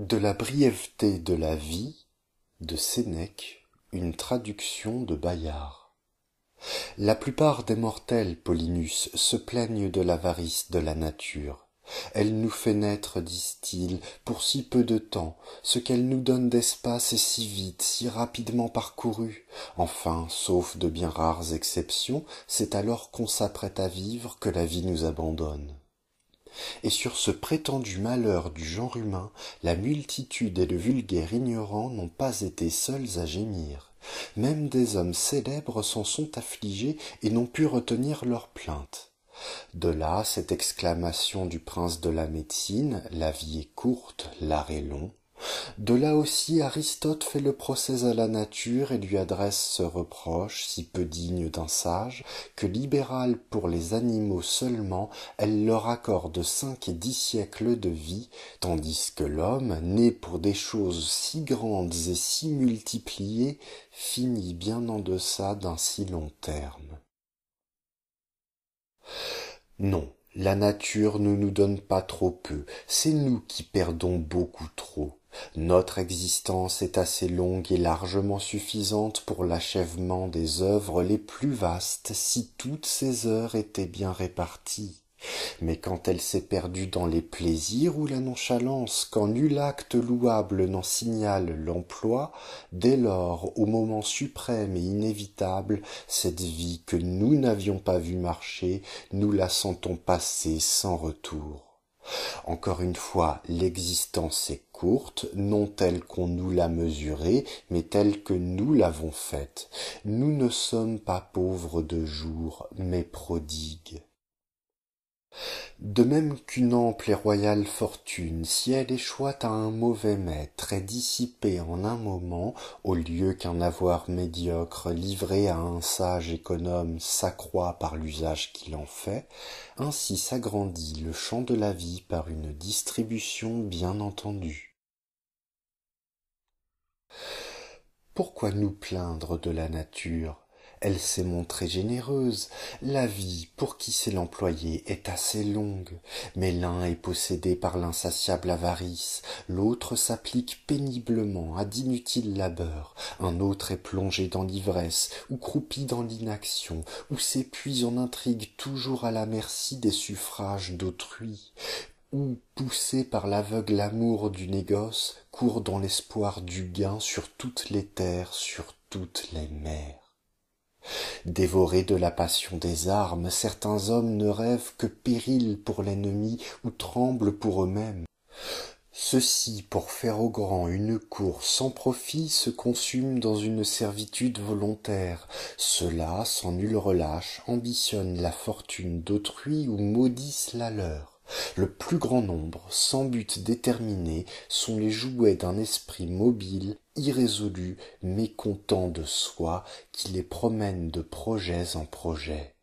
De la brièveté de la vie de Sénèque, une traduction de Bayard. La plupart des mortels, Polinus, se plaignent de l'avarice de la nature. Elle nous fait naître, disent-ils, pour si peu de temps, ce qu'elle nous donne d'espace est si vite, si rapidement parcouru. Enfin, sauf de bien rares exceptions, c'est alors qu'on s'apprête à vivre que la vie nous abandonne et sur ce prétendu malheur du genre humain la multitude et le vulgaire ignorant n'ont pas été seuls à gémir même des hommes célèbres s'en sont affligés et n'ont pu retenir leurs plaintes de là cette exclamation du prince de la médecine la vie est courte l'art est long de là aussi aristote fait le procès à la nature et lui adresse ce reproche si peu digne d'un sage que libérale pour les animaux seulement elle leur accorde cinq et dix siècles de vie tandis que l'homme né pour des choses si grandes et si multipliées finit bien en deçà d'un si long terme non la nature ne nous donne pas trop peu c'est nous qui perdons beaucoup trop notre existence est assez longue et largement suffisante pour l'achèvement des œuvres les plus vastes si toutes ces heures étaient bien réparties. Mais quand elle s'est perdue dans les plaisirs ou la nonchalance, quand nul acte louable n'en signale l'emploi, dès lors, au moment suprême et inévitable, cette vie que nous n'avions pas vue marcher, nous la sentons passer sans retour. Encore une fois, l'existence est non telle qu'on nous l'a mesurée, mais telle que nous l'avons faite. Nous ne sommes pas pauvres de jour, mais prodigues. De même qu'une ample et royale fortune, si elle échoit à un mauvais maître, est dissipée en un moment, au lieu qu'un avoir médiocre, livré à un sage économe, s'accroît par l'usage qu'il en fait, ainsi s'agrandit le champ de la vie par une distribution bien entendue pourquoi nous plaindre de la nature elle s'est montrée généreuse la vie pour qui sait l'employer est assez longue mais l'un est possédé par l'insatiable avarice l'autre s'applique péniblement à d'inutiles labeurs un autre est plongé dans l'ivresse ou croupit dans l'inaction ou s'épuise en intrigue toujours à la merci des suffrages d'autrui ou poussés par l'aveugle amour du négoce courent dans l'espoir du gain sur toutes les terres sur toutes les mers dévorés de la passion des armes certains hommes ne rêvent que péril pour l'ennemi ou tremblent pour eux-mêmes ceux-ci pour faire au grand une cour sans profit se consument dans une servitude volontaire ceux-là sans nul relâche ambitionnent la fortune d'autrui ou maudissent la leur le plus grand nombre, sans but déterminé, sont les jouets d'un esprit mobile, irrésolu, mécontent de soi, qui les promène de projets en projets.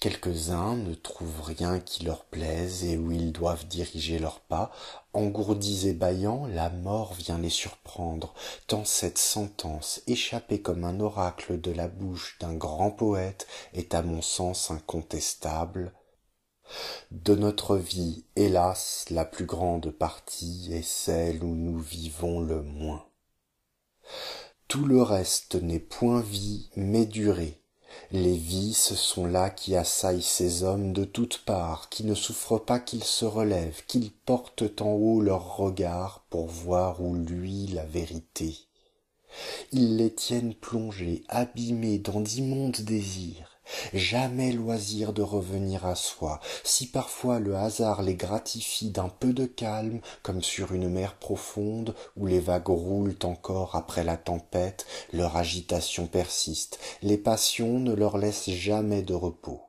Quelques-uns ne trouvent rien qui leur plaise et où ils doivent diriger leurs pas. Engourdis et bâillants, la mort vient les surprendre, tant cette sentence, échappée comme un oracle de la bouche d'un grand poète, est à mon sens incontestable. De notre vie, hélas, la plus grande partie est celle où nous vivons le moins. Tout le reste n'est point vie, mais durée. Les vices sont là qui assaillent ces hommes de toutes parts, qui ne souffrent pas qu'ils se relèvent, qu'ils portent en haut leur regard pour voir où luit la vérité. Ils les tiennent plongés, abîmés dans d'immondes désirs, jamais loisir de revenir à soi si parfois le hasard les gratifie d'un peu de calme comme sur une mer profonde où les vagues roulent encore après la tempête leur agitation persiste les passions ne leur laissent jamais de repos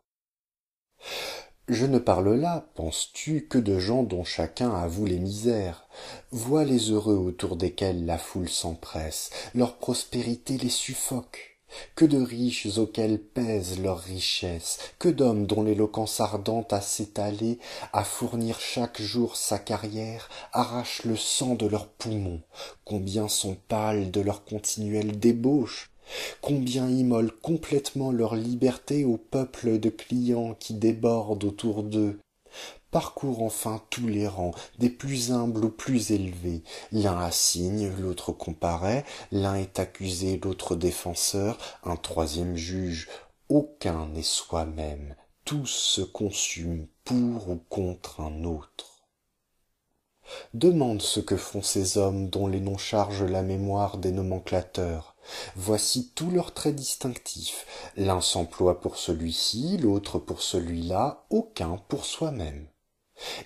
je ne parle là, penses-tu, que de gens dont chacun avoue les misères. Vois les heureux autour desquels la foule s'empresse, leur prospérité les suffoque que de riches auxquels pèsent leurs richesses que d'hommes dont l'éloquence ardente à s'étaler à fournir chaque jour sa carrière arrache le sang de leurs poumons combien sont pâles de leur continuelle débauche combien immolent complètement leur liberté au peuple de clients qui débordent autour d'eux parcourt enfin tous les rangs, des plus humbles aux plus élevés. L'un assigne, l'autre comparaît, l'un est accusé, l'autre défenseur, un troisième juge. Aucun n'est soi-même, tous se consument pour ou contre un autre. Demande ce que font ces hommes dont les noms chargent la mémoire des nomenclateurs. Voici tous leurs traits distinctifs. L'un s'emploie pour celui-ci, l'autre pour celui-là, aucun pour soi-même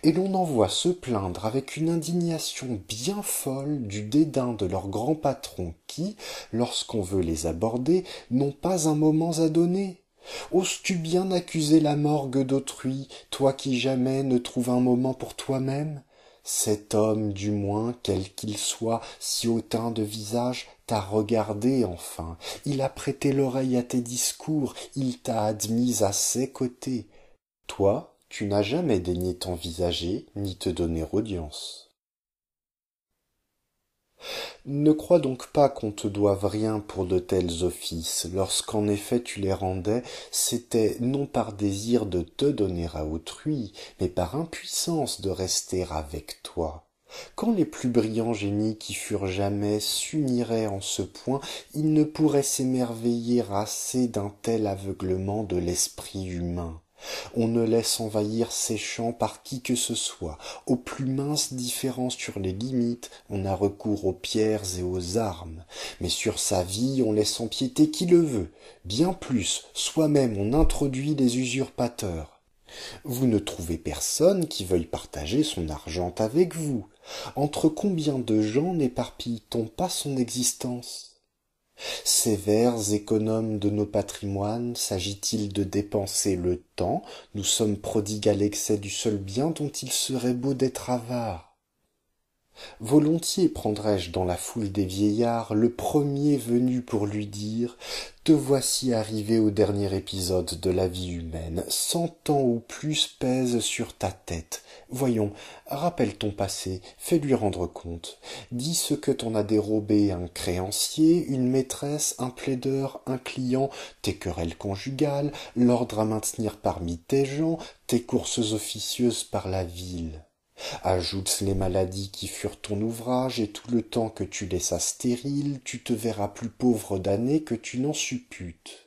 et l'on en voit se plaindre avec une indignation bien folle du dédain de leurs grands patrons qui lorsqu'on veut les aborder n'ont pas un moment à donner oses-tu bien accuser la morgue d'autrui toi qui jamais ne trouves un moment pour toi-même cet homme du moins quel qu'il soit si hautain de visage t'a regardé enfin il a prêté l'oreille à tes discours il t'a admise à ses côtés toi tu n'as jamais daigné t'envisager, ni te donner audience. Ne crois donc pas qu'on te doive rien pour de tels offices, lorsqu'en effet tu les rendais, c'était non par désir de te donner à autrui, mais par impuissance de rester avec toi. Quand les plus brillants génies qui furent jamais s'uniraient en ce point, ils ne pourraient s'émerveiller assez d'un tel aveuglement de l'esprit humain on ne laisse envahir ses champs par qui que ce soit aux plus minces différences sur les limites on a recours aux pierres et aux armes mais sur sa vie on laisse empiéter qui le veut bien plus soi-même on introduit des usurpateurs vous ne trouvez personne qui veuille partager son argent avec vous entre combien de gens néparpille t on pas son existence Sévères économes de nos patrimoines, s'agit-il de dépenser le temps Nous sommes prodigues à l'excès du seul bien dont il serait beau d'être avare. Volontiers prendrais-je dans la foule des vieillards le premier venu pour lui dire Te voici arrivé au dernier épisode de la vie humaine. Cent ans ou plus pèse sur ta tête. Voyons, rappelle ton passé, fais-lui rendre compte. Dis ce que t'en as dérobé un créancier, une maîtresse, un plaideur, un client, tes querelles conjugales, l'ordre à maintenir parmi tes gens, tes courses officieuses par la ville. Ajoute les maladies qui furent ton ouvrage et tout le temps que tu laissas stérile, tu te verras plus pauvre d'années que tu n'en supputes.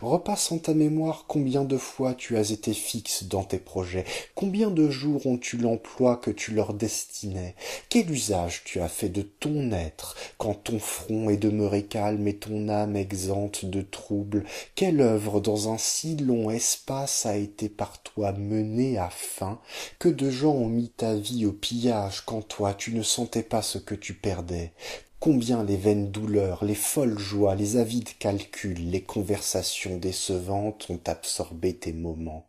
Repasse en ta mémoire combien de fois tu as été fixe dans tes projets, combien de jours ont tu l'emploi que tu leur destinais, quel usage tu as fait de ton être, quand ton front est demeuré calme et ton âme exempte de troubles quelle œuvre dans un si long espace a été par toi menée à fin, que de gens ont mis ta vie au pillage quand toi tu ne sentais pas ce que tu perdais, combien les vaines douleurs les folles joies les avides calculs les conversations décevantes ont absorbé tes moments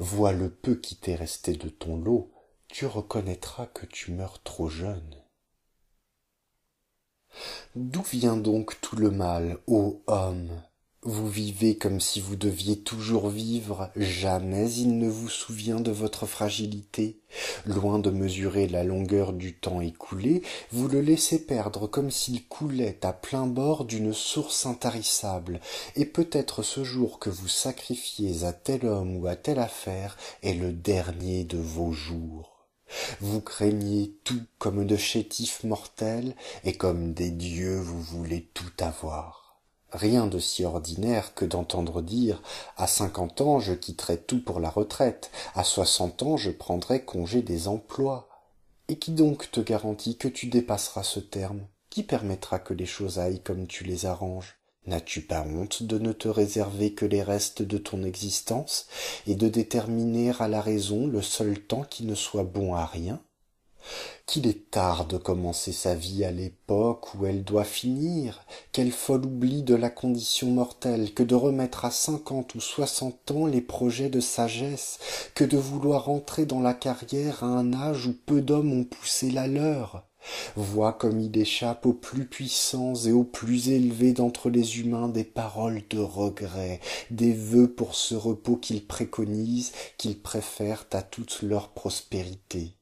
vois le peu qui t'est resté de ton lot tu reconnaîtras que tu meurs trop jeune d'où vient donc tout le mal ô homme vous vivez comme si vous deviez toujours vivre, jamais il ne vous souvient de votre fragilité. Loin de mesurer la longueur du temps écoulé, vous le laissez perdre comme s'il coulait à plein bord d'une source intarissable, et peut-être ce jour que vous sacrifiez à tel homme ou à telle affaire est le dernier de vos jours. Vous craignez tout comme de chétifs mortels, et comme des dieux vous voulez tout avoir. Rien de si ordinaire que d'entendre dire à cinquante ans je quitterai tout pour la retraite, à soixante ans je prendrai congé des emplois. Et qui donc te garantit que tu dépasseras ce terme? Qui permettra que les choses aillent comme tu les arranges? N'as-tu pas honte de ne te réserver que les restes de ton existence et de déterminer à la raison le seul temps qui ne soit bon à rien? qu'il est tard de commencer sa vie à l'époque où elle doit finir quel fol oubli de la condition mortelle que de remettre à cinquante ou soixante ans les projets de sagesse que de vouloir entrer dans la carrière à un âge où peu d'hommes ont poussé la leur vois comme il échappe aux plus puissants et aux plus élevés d'entre les humains des paroles de regret des vœux pour ce repos qu'ils préconisent qu'ils préfèrent à toute leur prospérité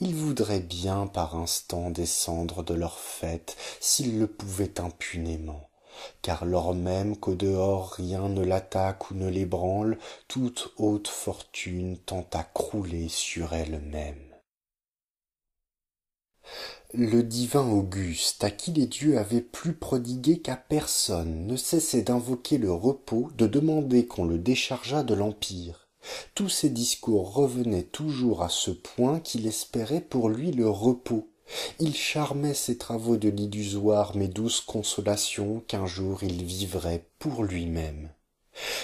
ils voudraient bien par instants descendre de leur fête, s'ils le pouvaient impunément car lors même qu'au dehors rien ne l'attaque ou ne l'ébranle toute haute fortune tend à crouler sur elle-même le divin auguste à qui les dieux avaient plus prodigué qu'à personne ne cessait d'invoquer le repos de demander qu'on le déchargeât de l'empire tous ses discours revenaient toujours à ce point qu'il espérait pour lui le repos il charmait ses travaux de l'illusoire mais douce consolation qu'un jour il vivrait pour lui-même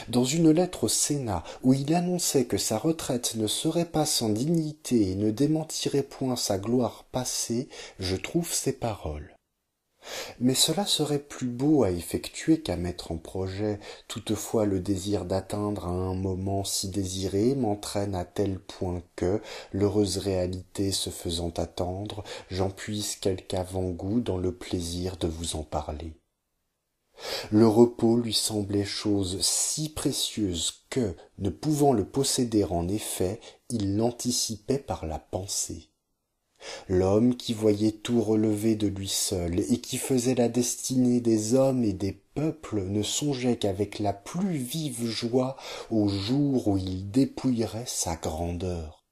dans une lettre au sénat où il annonçait que sa retraite ne serait pas sans dignité et ne démentirait point sa gloire passée je trouve ces paroles mais cela serait plus beau à effectuer qu'à mettre en projet toutefois le désir d'atteindre à un moment si désiré m'entraîne à tel point que l'heureuse réalité se faisant attendre j'en puisse quelque avant-goût dans le plaisir de vous en parler le repos lui semblait chose si précieuse que ne pouvant le posséder en effet il l'anticipait par la pensée l'homme qui voyait tout relever de lui seul et qui faisait la destinée des hommes et des peuples ne songeait qu'avec la plus vive joie au jour où il dépouillerait sa grandeur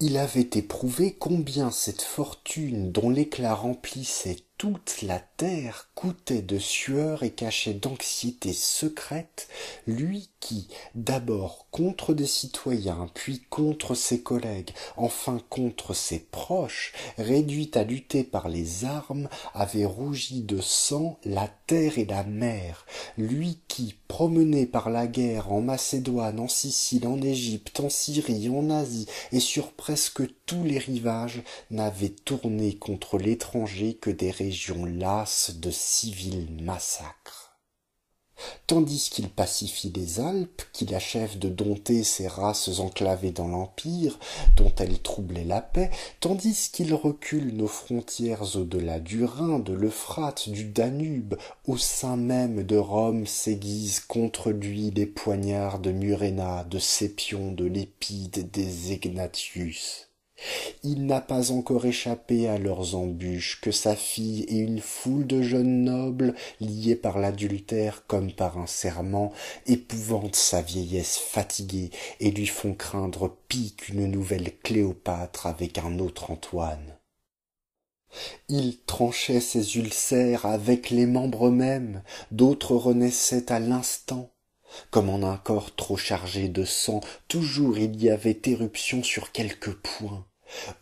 il avait éprouvé combien cette fortune dont l'éclat remplissait toute la Coutait coûtait de sueur et cachait d'anxiété secrète, lui qui d'abord contre des citoyens puis contre ses collègues enfin contre ses proches réduit à lutter par les armes avait rougi de sang la terre et la mer lui qui promené par la guerre en macédoine en sicile en égypte en syrie en asie et sur presque tous les rivages n'avait tourné contre l'étranger que des régions de civils massacres tandis qu'il pacifie les alpes qu'il achève de dompter ces races enclavées dans l'empire dont elles troublaient la paix tandis qu'il recule nos frontières au delà du rhin de l'euphrate du danube au sein même de rome s'aiguisent contre lui les poignards de Murena, de sépion de lépide des il n'a pas encore échappé à leurs embûches que sa fille et une foule de jeunes nobles liés par l'adultère comme par un serment épouvantent sa vieillesse fatiguée et lui font craindre pis qu'une nouvelle cléopâtre avec un autre antoine il tranchait ses ulcères avec les membres mêmes d'autres renaissaient à l'instant comme en un corps trop chargé de sang toujours il y avait éruption sur quelque point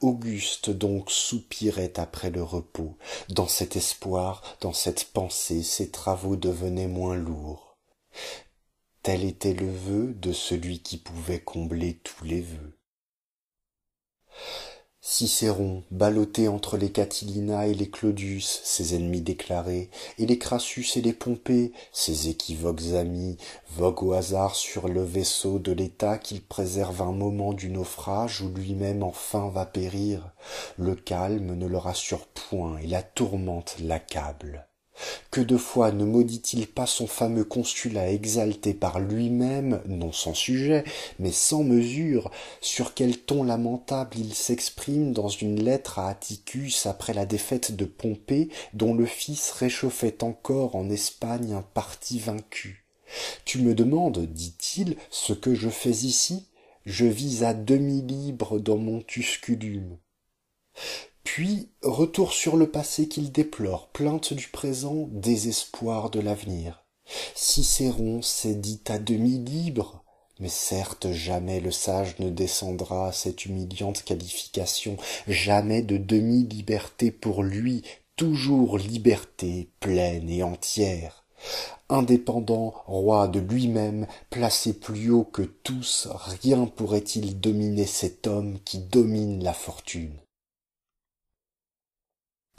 auguste donc soupirait après le repos dans cet espoir dans cette pensée ses travaux devenaient moins lourds tel était le vœu de celui qui pouvait combler tous les vœux Cicéron, ballotté entre les Catilina et les Claudius, ses ennemis déclarés, et les Crassus et les Pompées, ses équivoques amis, vogue au hasard sur le vaisseau de l'État qu'il préserve un moment du naufrage où lui-même enfin va périr. Le calme ne le rassure point et la tourmente l'accable. Que de fois ne maudit-il pas son fameux consulat exalté par lui-même, non sans sujet, mais sans mesure, sur quel ton lamentable il s'exprime dans une lettre à Atticus après la défaite de Pompée, dont le fils réchauffait encore en Espagne un parti vaincu. Tu me demandes, dit-il, ce que je fais ici je vis à demi libre dans mon tusculum. Puis retour sur le passé qu'il déplore, plainte du présent, désespoir de l'avenir. Cicéron s'est dit à demi libre, mais certes jamais le sage ne descendra à cette humiliante qualification, jamais de demi-liberté pour lui, toujours liberté pleine et entière. Indépendant, roi de lui-même, placé plus haut que tous, rien pourrait-il dominer cet homme qui domine la fortune.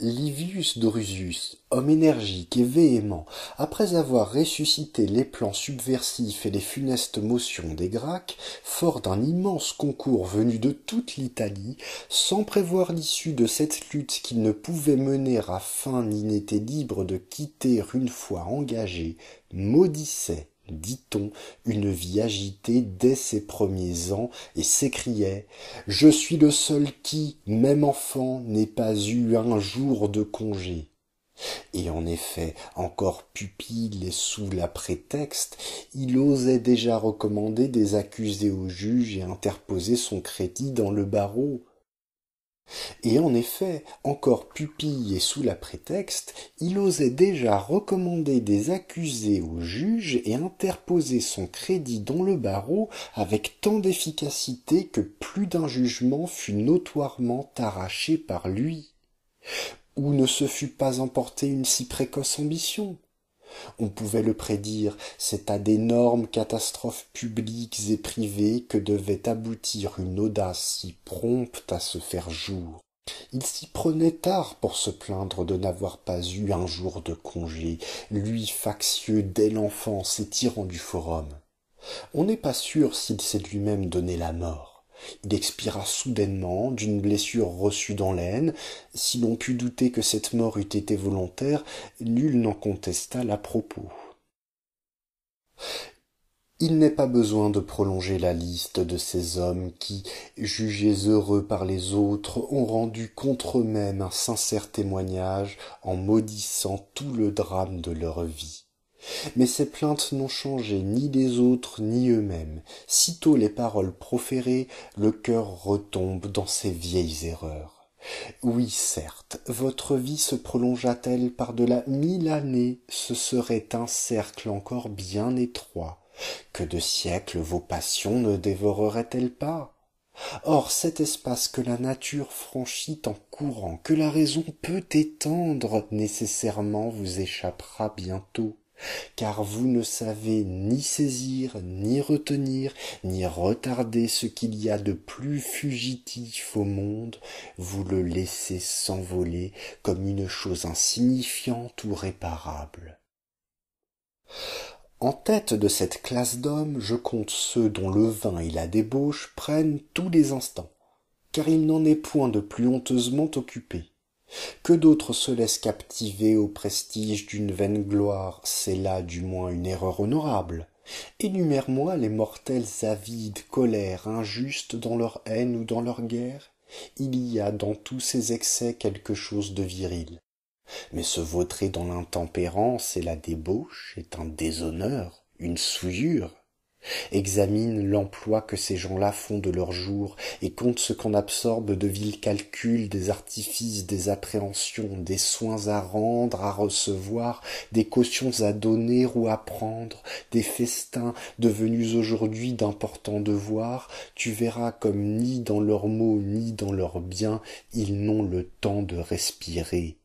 Livius Drusus, homme énergique et véhément, après avoir ressuscité les plans subversifs et les funestes motions des Gracques, fort d'un immense concours venu de toute l'Italie, sans prévoir l'issue de cette lutte qu'il ne pouvait mener à fin ni n'était libre de quitter une fois engagé, maudissait dit-on, une vie agitée dès ses premiers ans, et s'écriait Je suis le seul qui, même enfant, n'ait pas eu un jour de congé. Et en effet, encore pupille et sous la prétexte, il osait déjà recommander des accusés au juge et interposer son crédit dans le barreau. Et en effet, encore pupille et sous la prétexte, il osait déjà recommander des accusés au juge et interposer son crédit dans le barreau avec tant d'efficacité que plus d'un jugement fut notoirement arraché par lui où ne se fût pas emportée une si précoce ambition on pouvait le prédire, c'est à d'énormes catastrophes publiques et privées que devait aboutir une audace si prompte à se faire jour. Il s'y prenait tard pour se plaindre de n'avoir pas eu un jour de congé, lui factieux dès l'enfance et tyran du forum. On n'est pas sûr s'il s'est lui-même donné la mort. Il expira soudainement d'une blessure reçue dans l'aine. Si l'on put douter que cette mort eût été volontaire, nul n'en contesta la propos. Il n'est pas besoin de prolonger la liste de ces hommes qui, jugés heureux par les autres, ont rendu contre eux-mêmes un sincère témoignage en maudissant tout le drame de leur vie mais ces plaintes n'ont changé ni les autres ni eux-mêmes sitôt les paroles proférées le cœur retombe dans ses vieilles erreurs oui certes votre vie se prolongea t elle par delà mille années ce serait un cercle encore bien étroit que de siècles vos passions ne dévoreraient elles pas or cet espace que la nature franchit en courant que la raison peut étendre nécessairement vous échappera bientôt car vous ne savez ni saisir, ni retenir, ni retarder ce qu'il y a de plus fugitif au monde, vous le laissez s'envoler comme une chose insignifiante ou réparable. En tête de cette classe d'hommes, je compte ceux dont le vin et la débauche prennent tous les instants, car il n'en est point de plus honteusement occupé que d'autres se laissent captiver au prestige d'une vaine gloire c'est là du moins une erreur honorable énumère moi les mortels avides colères injustes dans leur haine ou dans leur guerre il y a dans tous ces excès quelque chose de viril mais se vautrer dans l'intempérance et la débauche est un déshonneur une souillure examine l'emploi que ces gens-là font de leurs jours et compte ce qu'on absorbe de vils calculs, des artifices, des appréhensions, des soins à rendre, à recevoir, des cautions à donner ou à prendre, des festins devenus aujourd'hui d'importants devoirs, tu verras comme ni dans leurs maux ni dans leurs biens ils n'ont le temps de respirer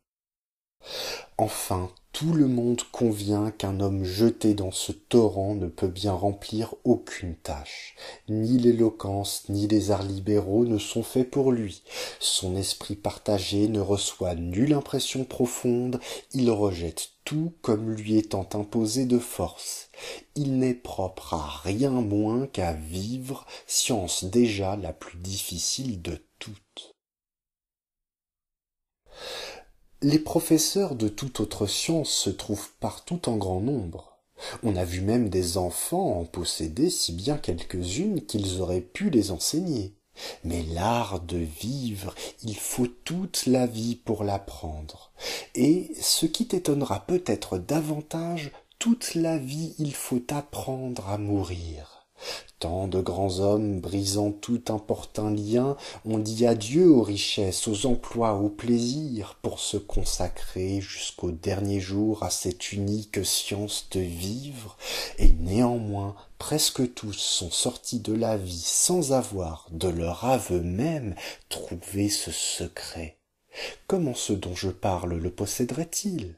Enfin, tout le monde convient qu'un homme jeté dans ce torrent ne peut bien remplir aucune tâche. Ni l'éloquence, ni les arts libéraux ne sont faits pour lui. Son esprit partagé ne reçoit nulle impression profonde, il rejette tout comme lui étant imposé de force. Il n'est propre à rien moins qu'à vivre, science déjà la plus difficile de toutes. Les professeurs de toute autre science se trouvent partout en grand nombre. On a vu même des enfants en posséder si bien quelques-unes qu'ils auraient pu les enseigner. Mais l'art de vivre, il faut toute la vie pour l'apprendre. Et ce qui t'étonnera peut-être davantage, toute la vie il faut apprendre à mourir. Tant de grands hommes, brisant tout importun lien, ont dit adieu aux richesses, aux emplois, aux plaisirs, pour se consacrer jusqu'au dernier jour à cette unique science de vivre, et néanmoins presque tous sont sortis de la vie sans avoir, de leur aveu même, trouvé ce secret. Comment ce dont je parle le posséderait-il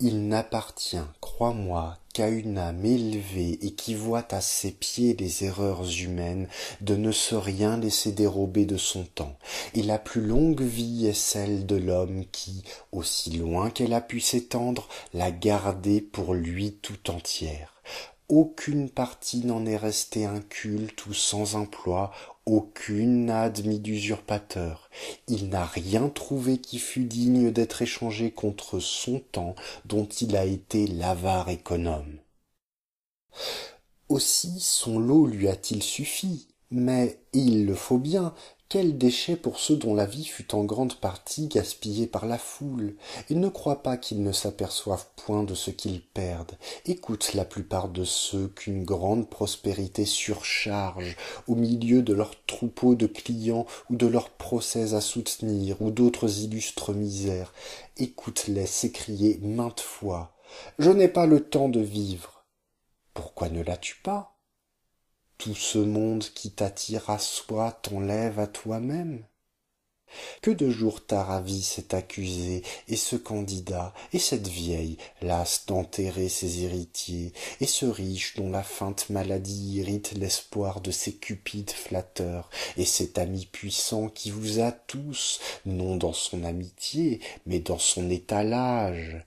il n'appartient, crois-moi, qu'à une âme élevée et qui voit à ses pieds les erreurs humaines, de ne se rien laisser dérober de son temps, et la plus longue vie est celle de l'homme qui, aussi loin qu'elle a pu s'étendre, l'a gardée pour lui tout entière. Aucune partie n'en est restée inculte ou sans emploi, aucune n'a admis d'usurpateur il n'a rien trouvé qui fût digne d'être échangé contre son temps dont il a été l'avare économe aussi son lot lui a-t-il suffi mais il le faut bien quel déchet pour ceux dont la vie fut en grande partie gaspillée par la foule Ils ne croient pas qu'ils ne s'aperçoivent point de ce qu'ils perdent écoute la plupart de ceux qu'une grande prospérité surcharge au milieu de leurs troupeaux de clients ou de leurs procès à soutenir ou d'autres illustres misères écoute les s'écrier maintes fois je n'ai pas le temps de vivre pourquoi ne l'as-tu pas tout ce monde qui t'attire à soi t'enlève à toi-même que de jours t'a ravi cet accusé et ce candidat et cette vieille lasse d'enterrer ses héritiers et ce riche dont la feinte maladie irrite l'espoir de ses cupides flatteurs et cet ami puissant qui vous a tous non dans son amitié mais dans son étalage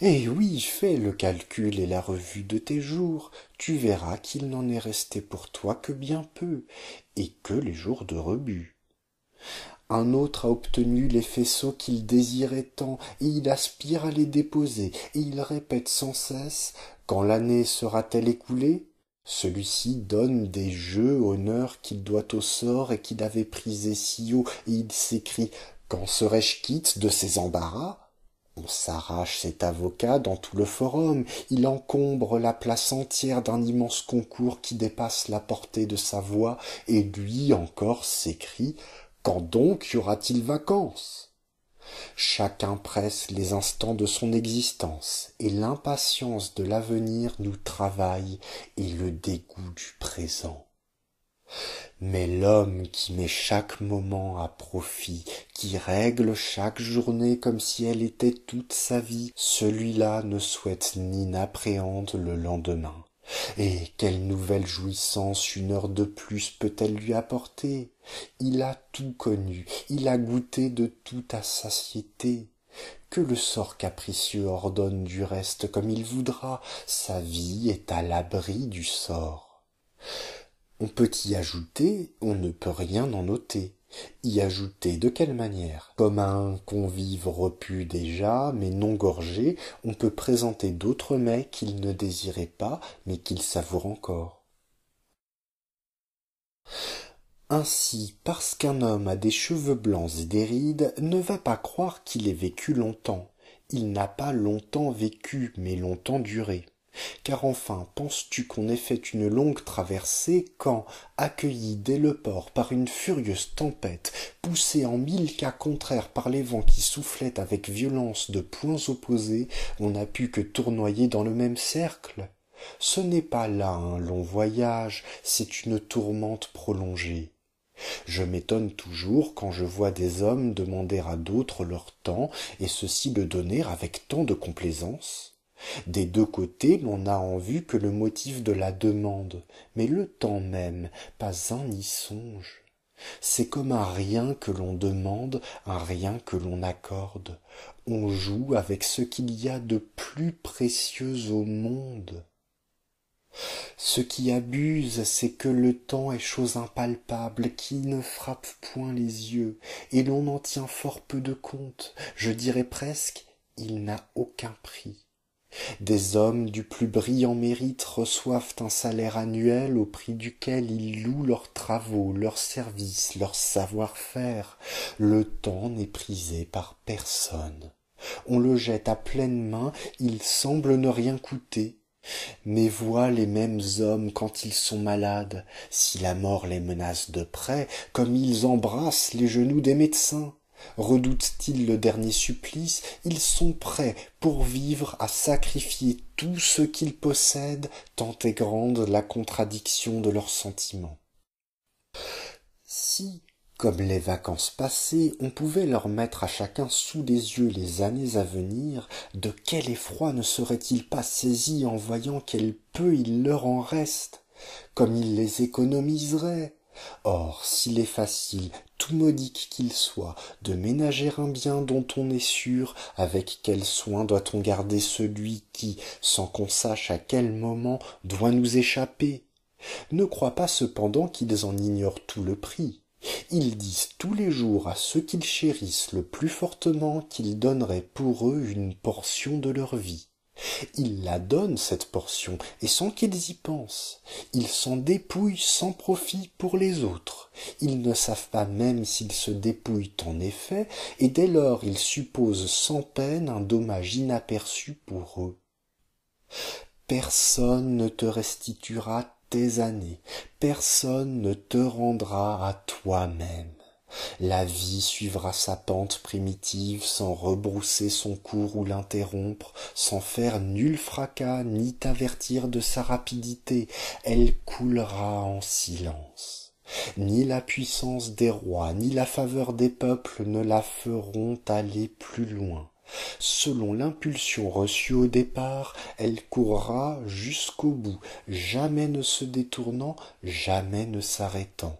eh oui fais le calcul et la revue de tes jours tu verras qu'il n'en est resté pour toi que bien peu et que les jours de rebut un autre a obtenu les faisceaux qu'il désirait tant et il aspire à les déposer et il répète sans cesse quand l'année sera-t-elle écoulée celui-ci donne des jeux honneur qu'il doit au sort et qu'il avait prisé si haut et il s'écrie quand serai-je quitte de ces embarras on s'arrache cet avocat dans tout le forum, il encombre la place entière d'un immense concours qui dépasse la portée de sa voix, et lui encore s'écrit Quand donc y aura-t-il vacances Chacun presse les instants de son existence, et l'impatience de l'avenir nous travaille, et le dégoût du présent mais l'homme qui met chaque moment à profit qui règle chaque journée comme si elle était toute sa vie celui-là ne souhaite ni n'appréhende le lendemain et quelle nouvelle jouissance une heure de plus peut-elle lui apporter il a tout connu il a goûté de tout à satiété que le sort capricieux ordonne du reste comme il voudra sa vie est à l'abri du sort on peut y ajouter, on ne peut rien en ôter. Y ajouter de quelle manière Comme un convive repu déjà, mais non gorgé, on peut présenter d'autres mets qu'il ne désirait pas, mais qu'il savoure encore. Ainsi, parce qu'un homme a des cheveux blancs et des rides, ne va pas croire qu'il ait vécu longtemps. Il n'a pas longtemps vécu, mais longtemps duré car enfin penses-tu qu'on ait fait une longue traversée quand accueilli dès le port par une furieuse tempête poussé en mille cas contraires par les vents qui soufflaient avec violence de points opposés on n'a pu que tournoyer dans le même cercle ce n'est pas là un long voyage c'est une tourmente prolongée je m'étonne toujours quand je vois des hommes demander à d'autres leur temps et ceux-ci le donner avec tant de complaisance des deux côtés l'on n'a en vue que le motif de la demande, mais le temps même, pas un n'y songe. C'est comme un rien que l'on demande, un rien que l'on accorde. On joue avec ce qu'il y a de plus précieux au monde. Ce qui abuse, c'est que le temps est chose impalpable qui ne frappe point les yeux, et l'on en tient fort peu de compte, je dirais presque il n'a aucun prix des hommes du plus brillant mérite reçoivent un salaire annuel au prix duquel ils louent leurs travaux leurs services leur savoir-faire le temps n'est prisé par personne on le jette à pleines mains il semble ne rien coûter mais vois les mêmes hommes quand ils sont malades si la mort les menace de près comme ils embrassent les genoux des médecins Redoutent-ils le dernier supplice Ils sont prêts, pour vivre, à sacrifier tout ce qu'ils possèdent, tant est grande la contradiction de leurs sentiments. Si, comme les vacances passées, on pouvait leur mettre à chacun sous les yeux les années à venir, de quel effroi ne serait-il pas saisi en voyant quel peu il leur en reste, comme ils les économiseraient Or, s'il est facile tout modique qu'il soit, de ménager un bien dont on est sûr, avec quel soin doit-on garder celui qui, sans qu'on sache à quel moment, doit nous échapper Ne crois pas cependant qu'ils en ignorent tout le prix. Ils disent tous les jours à ceux qu'ils chérissent le plus fortement qu'ils donneraient pour eux une portion de leur vie. Ils la donnent, cette portion, et sans qu'ils y pensent. Ils s'en dépouillent sans profit pour les autres. Ils ne savent pas même s'ils se dépouillent en effet, et dès lors ils supposent sans peine un dommage inaperçu pour eux. Personne ne te restituera tes années, personne ne te rendra à toi-même. La vie suivra sa pente primitive sans rebrousser son cours ou l'interrompre, sans faire nul fracas ni t'avertir de sa rapidité, elle coulera en silence. Ni la puissance des rois, ni la faveur des peuples ne la feront aller plus loin. Selon l'impulsion reçue au départ, elle courra jusqu'au bout, jamais ne se détournant, jamais ne s'arrêtant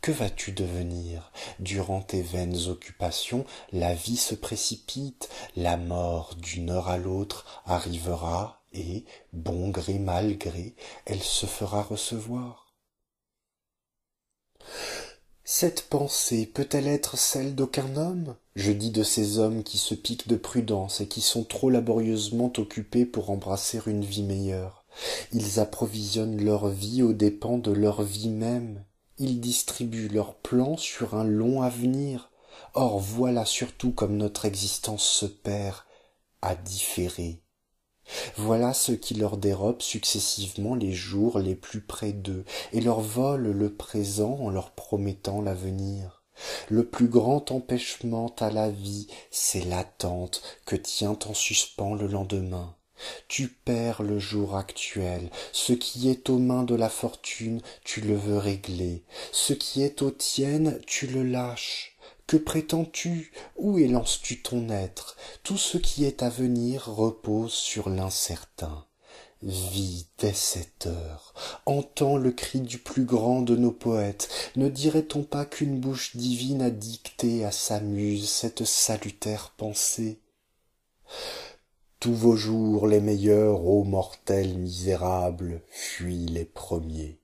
que vas-tu devenir durant tes vaines occupations la vie se précipite la mort d'une heure à l'autre arrivera et bon gré mal gré elle se fera recevoir cette pensée peut-elle être celle d'aucun homme je dis de ces hommes qui se piquent de prudence et qui sont trop laborieusement occupés pour embrasser une vie meilleure ils approvisionnent leur vie aux dépens de leur vie même ils distribuent leurs plans sur un long avenir. Or voilà surtout comme notre existence se perd, à différer. Voilà ce qui leur dérobe successivement les jours les plus près d'eux, et leur vole le présent en leur promettant l'avenir. Le plus grand empêchement à la vie, c'est l'attente que tient en suspens le lendemain tu perds le jour actuel ce qui est aux mains de la fortune tu le veux régler ce qui est aux tiennes tu le lâches que prétends-tu où élances tu ton être tout ce qui est à venir repose sur l'incertain vis dès cette heure entends le cri du plus grand de nos poètes ne dirait-on pas qu'une bouche divine a dicté à sa muse cette salutaire pensée tous vos jours les meilleurs, ô mortels misérables, fuient les premiers.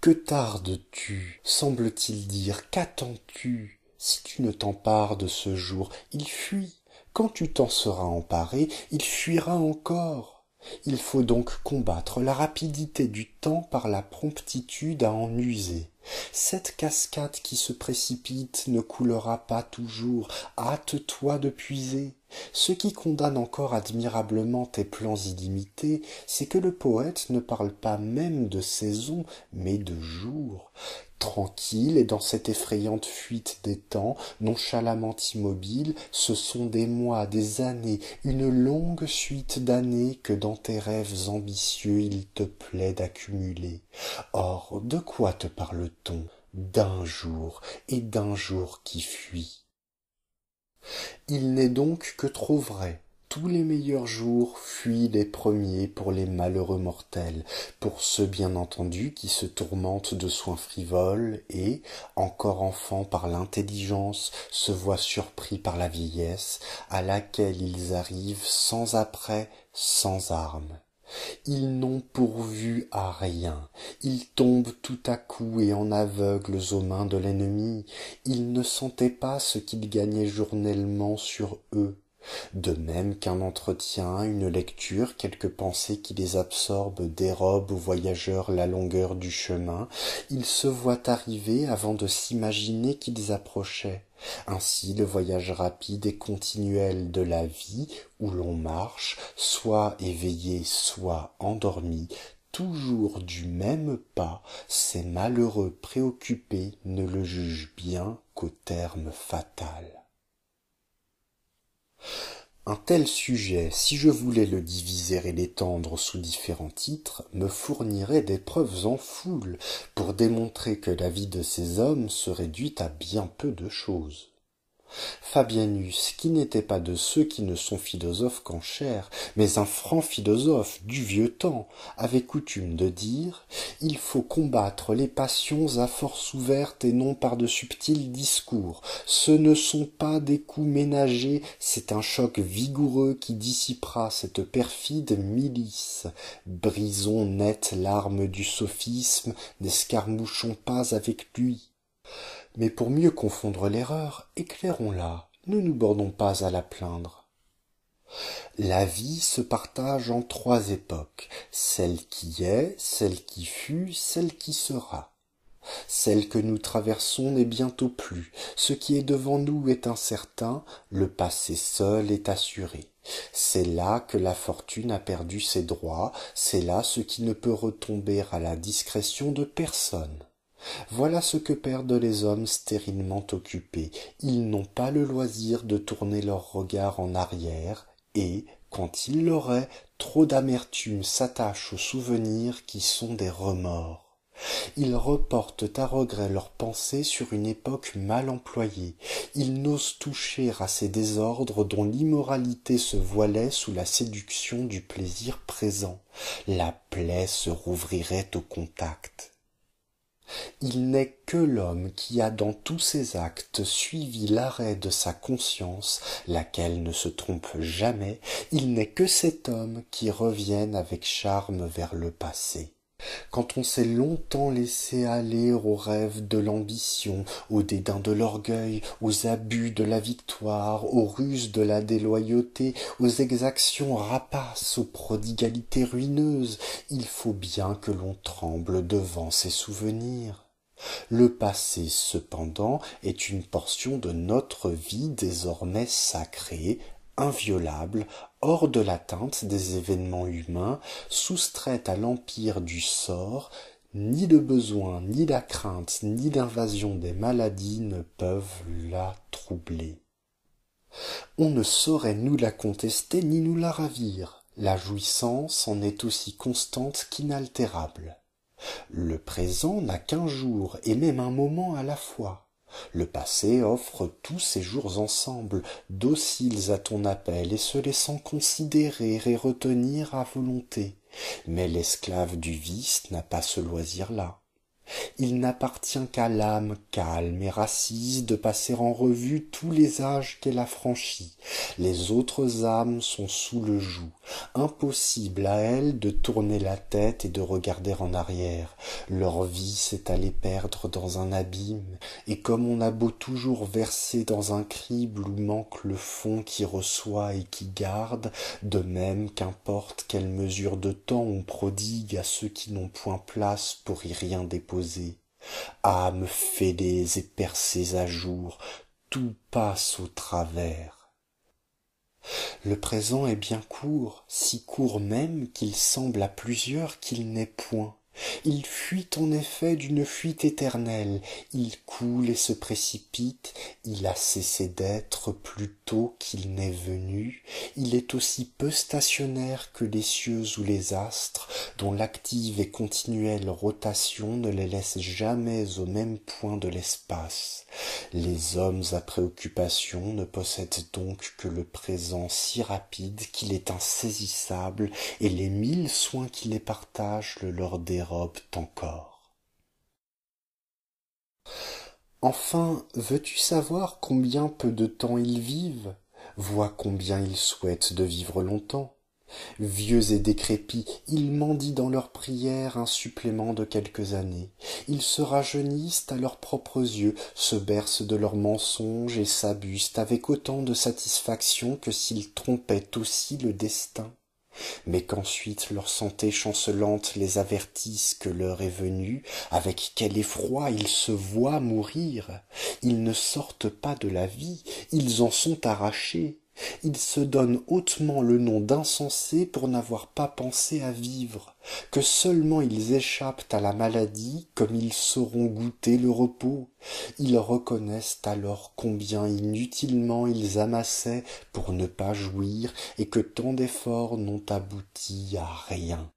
Que tardes-tu, semble-t-il dire, qu'attends-tu Si tu ne t'empares de ce jour, il fuit. Quand tu t'en seras emparé, il fuira encore. Il faut donc combattre la rapidité du temps par la promptitude à en user. Cette cascade qui se précipite ne coulera pas toujours. Hâte-toi de puiser. Ce qui condamne encore admirablement tes plans illimités, c'est que le poète ne parle pas même de saison, mais de jour. Tranquille et dans cette effrayante fuite des temps, nonchalamment immobile, ce sont des mois, des années, une longue suite d'années que dans tes rêves ambitieux il te plaît d'accumuler. Or, de quoi te parle-t-on D'un jour, et d'un jour qui fuit. Il n'est donc que trop vrai. Tous les meilleurs jours fuient les premiers pour les malheureux mortels, pour ceux bien entendu qui se tourmentent de soins frivoles et, encore enfants par l'intelligence, se voient surpris par la vieillesse, à laquelle ils arrivent sans apprêt, sans armes ils n'ont pourvu à rien ils tombent tout à coup et en aveugles aux mains de l'ennemi ils ne sentaient pas ce qu'ils gagnaient journellement sur eux de même qu'un entretien, une lecture, quelques pensées qui les absorbent dérobent aux voyageurs la longueur du chemin, ils se voient arriver avant de s'imaginer qu'ils approchaient. Ainsi le voyage rapide et continuel de la vie, où l'on marche, soit éveillé, soit endormi, toujours du même pas, ces malheureux préoccupés ne le jugent bien qu'au terme fatal. Un tel sujet, si je voulais le diviser et l'étendre sous différents titres, me fournirait des preuves en foule pour démontrer que la vie de ces hommes se réduit à bien peu de choses Fabianus, qui n'était pas de ceux qui ne sont philosophes qu'en chair, mais un franc philosophe du vieux temps, avait coutume de dire Il faut combattre les passions à force ouverte et non par de subtils discours. Ce ne sont pas des coups ménagés, c'est un choc vigoureux qui dissipera cette perfide milice. Brisons net l'arme du sophisme, n'escarmouchons pas avec lui. Mais pour mieux confondre l'erreur, éclairons-la, ne nous bornons pas à la plaindre. La vie se partage en trois époques, celle qui est, celle qui fut, celle qui sera. Celle que nous traversons n'est bientôt plus, ce qui est devant nous est incertain, le passé seul est assuré. C'est là que la fortune a perdu ses droits, c'est là ce qui ne peut retomber à la discrétion de personne voilà ce que perdent les hommes stérilement occupés ils n'ont pas le loisir de tourner leurs regards en arrière et quand ils l'auraient trop d'amertume s'attache aux souvenirs qui sont des remords ils reportent à regret leurs pensées sur une époque mal employée ils n'osent toucher à ces désordres dont l'immoralité se voilait sous la séduction du plaisir présent la plaie se rouvrirait au contact il n'est que l'homme qui a dans tous ses actes suivi l'arrêt de sa conscience, laquelle ne se trompe jamais, il n'est que cet homme qui revienne avec charme vers le passé, quand on s'est longtemps laissé aller aux rêves de l'ambition aux dédains de l'orgueil aux abus de la victoire aux ruses de la déloyauté aux exactions rapaces aux prodigalités ruineuses il faut bien que l'on tremble devant ces souvenirs le passé cependant est une portion de notre vie désormais sacrée inviolable, hors de l'atteinte des événements humains, soustraite à l'empire du sort, ni le besoin, ni la crainte, ni l'invasion des maladies ne peuvent la troubler. On ne saurait nous la contester ni nous la ravir. La jouissance en est aussi constante qu'inaltérable. Le présent n'a qu'un jour et même un moment à la fois. Le passé offre tous ses jours ensemble, dociles à ton appel et se laissant considérer et retenir à volonté. Mais l'esclave du vice n'a pas ce loisir-là. Il n'appartient qu'à l'âme calme et rassise de passer en revue tous les âges qu'elle a franchis. Les autres âmes sont sous le joug. Impossible à elles de tourner la tête et de regarder en arrière. Leur vie s'est allée perdre dans un abîme, et comme on a beau toujours verser dans un crible où manque le fond qui reçoit et qui garde, de même qu'importe quelle mesure de temps on prodigue à ceux qui n'ont point place pour y rien déposer âmes fêlées et percées à jour tout passe au travers le présent est bien court si court même qu'il semble à plusieurs qu'il n'est point il fuit en effet d'une fuite éternelle il coule et se précipite il a cessé d'être plus tôt qu'il n'est venu il est aussi peu stationnaire que les cieux ou les astres dont l'active et continuelle rotation ne les laisse jamais au même point de l'espace les hommes à préoccupation ne possèdent donc que le présent si rapide qu'il est insaisissable et les mille soins qui les partagent le leur Enfin, veux-tu savoir combien peu de temps ils vivent Vois combien ils souhaitent de vivre longtemps. Vieux et décrépits, ils mendient dans leurs prières un supplément de quelques années. Ils se rajeunissent à leurs propres yeux, se bercent de leurs mensonges et s'abusent avec autant de satisfaction que s'ils trompaient aussi le destin mais qu'ensuite leur santé chancelante les avertisse que l'heure est venue avec quel effroi ils se voient mourir ils ne sortent pas de la vie ils en sont arrachés ils se donnent hautement le nom d'insensés pour n'avoir pas pensé à vivre que seulement ils échappent à la maladie comme ils sauront goûter le repos ils reconnaissent alors combien inutilement ils amassaient pour ne pas jouir et que tant d'efforts n'ont abouti à rien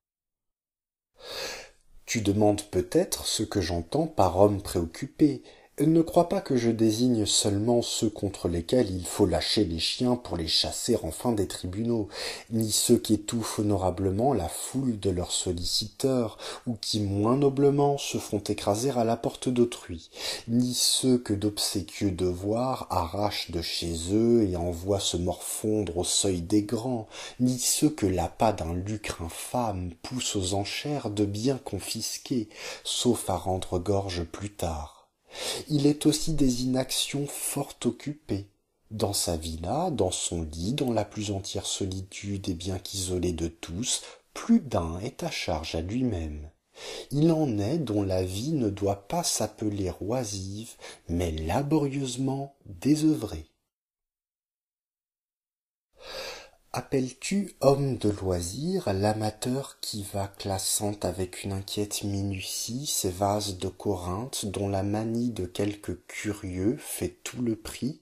tu demandes peut-être ce que j'entends par homme préoccupé ne crois pas que je désigne seulement ceux contre lesquels il faut lâcher les chiens pour les chasser enfin des tribunaux, ni ceux qui étouffent honorablement la foule de leurs solliciteurs, ou qui moins noblement se font écraser à la porte d'autrui, ni ceux que d'obséquieux devoirs arrachent de chez eux et envoient se morfondre au seuil des grands, ni ceux que l'appât d'un lucre infâme pousse aux enchères de biens confisqués, sauf à rendre gorge plus tard il est aussi des inactions fort occupées, dans sa villa, dans son lit, dans la plus entière solitude et bien qu'isolé de tous, plus d'un est à charge à lui-même. Il en est dont la vie ne doit pas s'appeler oisive, mais laborieusement désœuvrée. Appelles-tu homme de loisir l'amateur qui va classant avec une inquiète minutie ces vases de Corinthe dont la manie de quelque curieux fait tout le prix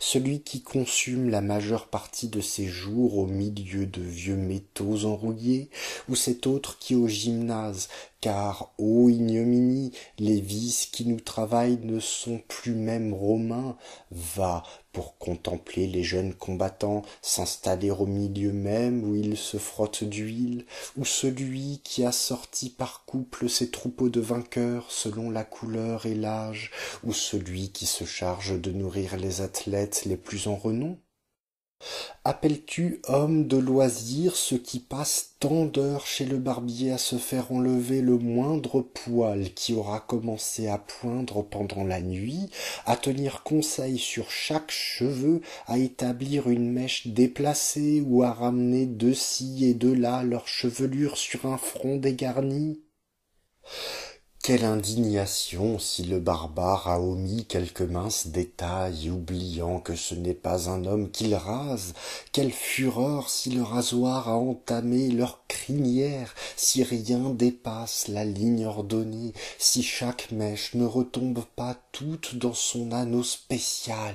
celui qui consume la majeure partie de ses jours au milieu de vieux métaux enrouillés ou cet autre qui au gymnase car ô ignominie les vices qui nous travaillent ne sont plus même romains va pour contempler les jeunes combattants s'installer au milieu même où ils se frottent d'huile ou celui qui a sorti par couple ses troupeaux de vainqueurs selon la couleur et l'âge ou celui qui se charge de nourrir les athlètes les plus en renom Appelles-tu homme de loisir ceux qui passent tant d'heures chez le barbier à se faire enlever le moindre poil qui aura commencé à poindre pendant la nuit, à tenir conseil sur chaque cheveu, à établir une mèche déplacée ou à ramener de ci et de là leur chevelure sur un front dégarni quelle indignation si le barbare a omis quelque mince détail, oubliant que ce n'est pas un homme qu'il rase. Quelle fureur si le rasoir a entamé leur crinière, si rien dépasse la ligne ordonnée, si chaque mèche ne retombe pas toute dans son anneau spécial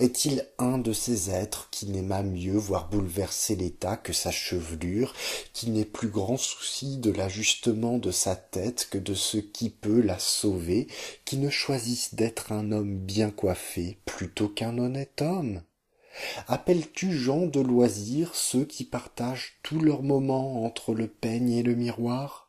est-il un de ces êtres qui n'aima mieux voir bouleverser l'état que sa chevelure qui n'ait plus grand souci de l'ajustement de sa tête que de ce qui peut la sauver qui ne choisisse d'être un homme bien coiffé plutôt qu'un honnête homme appelles-tu gens de loisir ceux qui partagent tous leurs moments entre le peigne et le miroir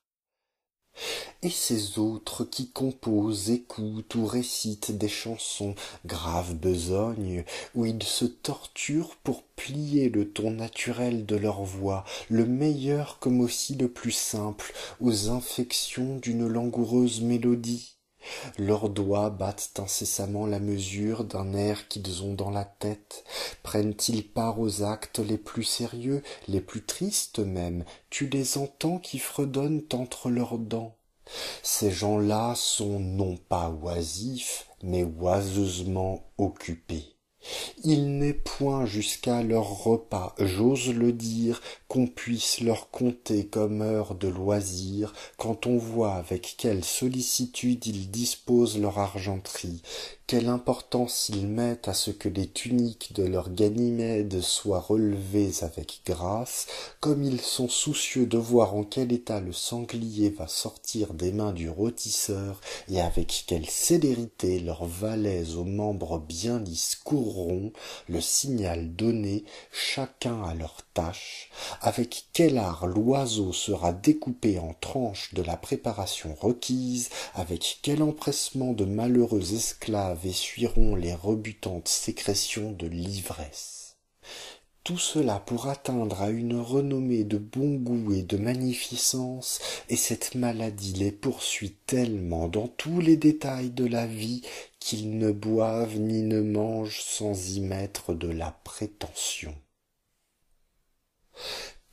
et ces autres qui composent écoutent ou récitent des chansons graves besognes, où ils se torturent pour plier le ton naturel de leur voix le meilleur comme aussi le plus simple aux infections d'une langoureuse mélodie leurs doigts battent incessamment la mesure d'un air qu'ils ont dans la tête prennent-ils part aux actes les plus sérieux les plus tristes même tu les entends qui fredonnent entre leurs dents ces gens-là sont non pas oisifs mais oiseusement occupés il n'est point jusqu'à leur repas j'ose le dire qu'on puisse leur compter comme heure de loisir quand on voit avec quelle sollicitude ils disposent leur argenterie quelle importance ils mettent à ce que les tuniques de leur ganymèdes soient relevées avec grâce comme ils sont soucieux de voir en quel état le sanglier va sortir des mains du rôtisseur et avec quelle célérité leurs valets aux membres bien discourront le signal donné chacun à leur tâche avec quel art l'oiseau sera découpé en tranches de la préparation requise avec quel empressement de malheureux esclaves essuieront les rebutantes sécrétions de l'ivresse tout cela pour atteindre à une renommée de bon goût et de magnificence et cette maladie les poursuit tellement dans tous les détails de la vie qu'ils ne boivent ni ne mangent sans y mettre de la prétention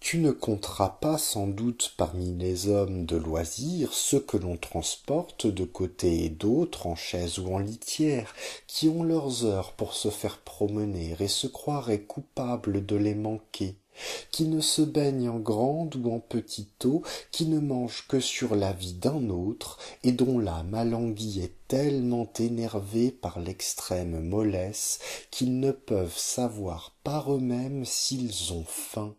tu ne compteras pas sans doute parmi les hommes de loisir ceux que l'on transporte de côté et d'autre en chaise ou en litière, qui ont leurs heures pour se faire promener et se croiraient coupables de les manquer, qui ne se baignent en grande ou en petite eau, qui ne mangent que sur la vie d'un autre, et dont la alanguie est tellement énervée par l'extrême mollesse qu'ils ne peuvent savoir par eux-mêmes s'ils ont faim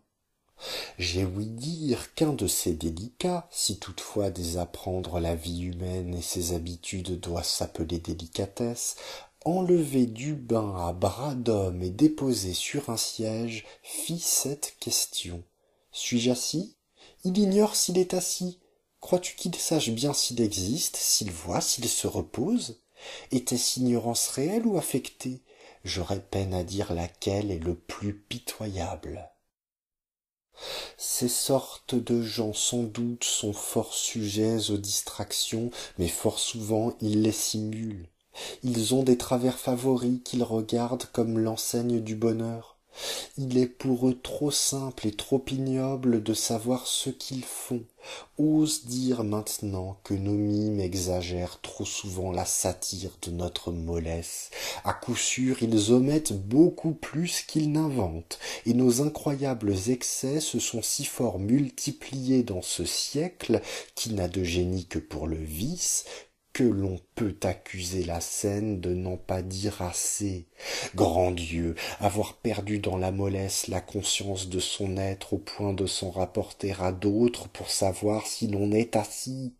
j'ai ouï dire qu'un de ces délicats si toutefois désapprendre la vie humaine et ses habitudes doit s'appeler délicatesse enlevé du bain à bras d'homme et déposé sur un siège fit cette question suis-je assis il ignore s'il est assis crois-tu qu'il sache bien s'il existe s'il voit s'il se repose était-ce ignorance réelle ou affectée j'aurais peine à dire laquelle est le plus pitoyable ces sortes de gens sans doute sont fort sujets aux distractions mais fort souvent ils les simulent ils ont des travers favoris qu'ils regardent comme l'enseigne du bonheur il est pour eux trop simple et trop ignoble de savoir ce qu'ils font Ose dire maintenant que nos mimes exagèrent trop souvent la satire de notre mollesse à coup sûr ils omettent beaucoup plus qu'ils n'inventent et nos incroyables excès se sont si fort multipliés dans ce siècle qui n'a de génie que pour le vice que l'on peut accuser la scène de n'en pas dire assez grand dieu avoir perdu dans la mollesse la conscience de son être au point de s'en rapporter à d'autres pour savoir si l'on est assis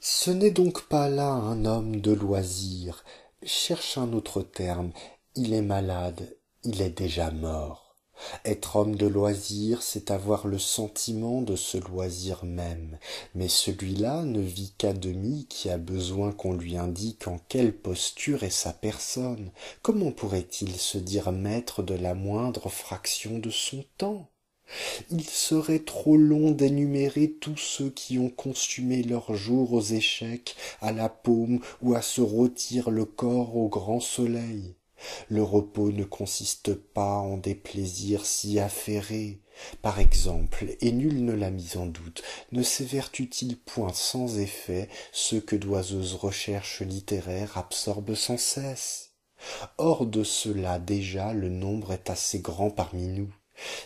ce n'est donc pas là un homme de loisir cherche un autre terme il est malade il est déjà mort être homme de loisir c'est avoir le sentiment de ce loisir même mais celui-là ne vit qu'à demi qui a besoin qu'on lui indique en quelle posture est sa personne comment pourrait-il se dire maître de la moindre fraction de son temps il serait trop long d'énumérer tous ceux qui ont consumé leurs jours aux échecs à la paume ou à se rôtir le corps au grand soleil le repos ne consiste pas en des plaisirs si affairés par exemple et nul ne l'a mis en doute ne s'évertue t il point sans effet ceux que d'oiseuses recherches littéraires absorbent sans cesse hors de cela déjà le nombre est assez grand parmi nous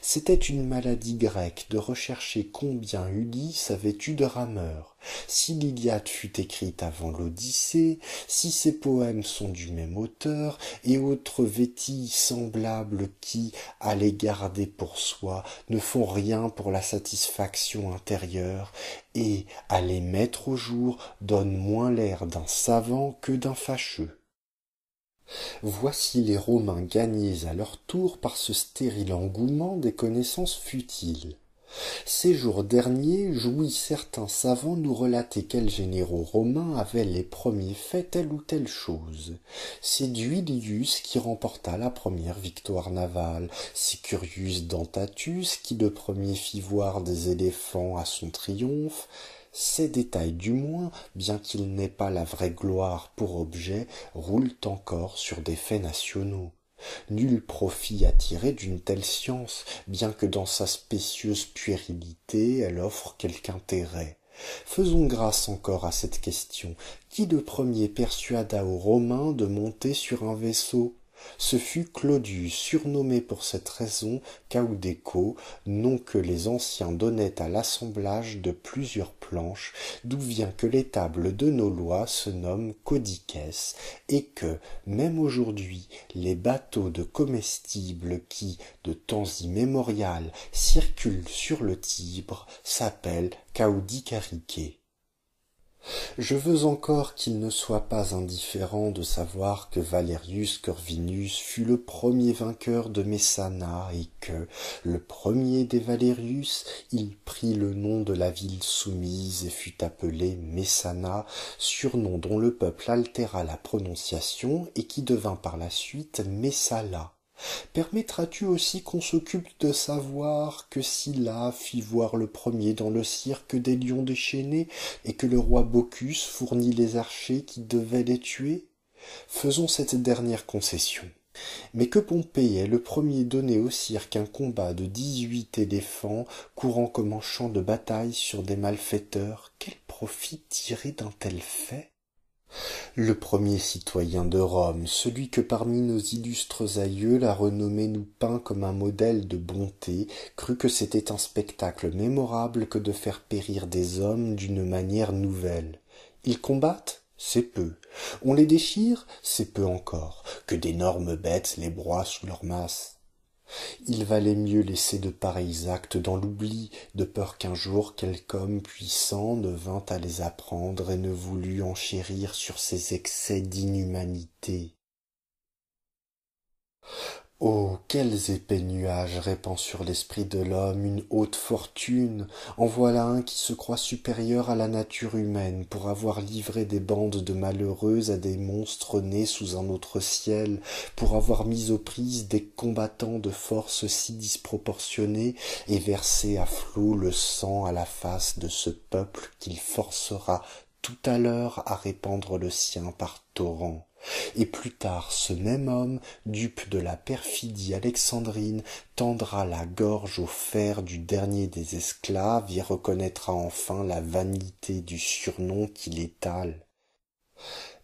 c'était une maladie grecque de rechercher combien ulysse avait eu de rameurs si l'iliade fut écrite avant l'odyssée si ses poèmes sont du même auteur et autres vétilles semblables qui à les garder pour soi ne font rien pour la satisfaction intérieure et à les mettre au jour donnent moins l'air d'un savant que d'un fâcheux voici les romains gagnés à leur tour par ce stérile engouement des connaissances futiles ces jours derniers jouit certains savants nous relater quels généraux romains avaient les premiers fait telle ou telle chose c'est duilius qui remporta la première victoire navale c'est curius dentatus qui le premier fit voir des éléphants à son triomphe ces détails du moins bien qu'ils n'aient pas la vraie gloire pour objet roulent encore sur des faits nationaux nul profit à tirer d'une telle science bien que dans sa spécieuse puérilité elle offre quelque intérêt faisons grâce encore à cette question qui le premier persuada aux romains de monter sur un vaisseau ce fut Claudius, surnommé pour cette raison caudéco, nom que les anciens donnaient à l'assemblage de plusieurs planches, d'où vient que les tables de nos lois se nomment codices, et que, même aujourd'hui, les bateaux de comestibles qui, de temps immémorial, circulent sur le Tibre s'appellent caudicariqués. Je veux encore qu'il ne soit pas indifférent de savoir que Valerius Corvinus fut le premier vainqueur de Messana et que, le premier des Valerius, il prit le nom de la ville soumise et fut appelé Messana, surnom dont le peuple altéra la prononciation et qui devint par la suite Messala. Permettras-tu aussi qu'on s'occupe de savoir que Scylla fit voir le premier dans le cirque des lions déchaînés, et que le roi Bocchus fournit les archers qui devaient les tuer Faisons cette dernière concession. Mais que Pompée ait le premier donné au cirque un combat de dix-huit éléphants courant comme en champ de bataille sur des malfaiteurs, quel profit tirer d'un tel fait le premier citoyen de Rome, celui que parmi nos illustres aïeux la renommée nous peint comme un modèle de bonté, crut que c'était un spectacle mémorable que de faire périr des hommes d'une manière nouvelle. Ils combattent c'est peu. On les déchire C'est peu encore. Que d'énormes bêtes les broient sous leur masse il valait mieux laisser de pareils actes dans l'oubli de peur qu'un jour quelque homme puissant ne vînt à les apprendre et ne voulût enchérir sur ces excès d'inhumanité Oh, quels épais nuages répand sur l'esprit de l'homme une haute fortune. En voilà un qui se croit supérieur à la nature humaine pour avoir livré des bandes de malheureuses à des monstres nés sous un autre ciel, pour avoir mis aux prises des combattants de forces si disproportionnées et versé à flots le sang à la face de ce peuple qu'il forcera tout à l'heure à répandre le sien par torrents et plus tard ce même homme dupe de la perfidie alexandrine tendra la gorge au fer du dernier des esclaves et reconnaîtra enfin la vanité du surnom qu'il étale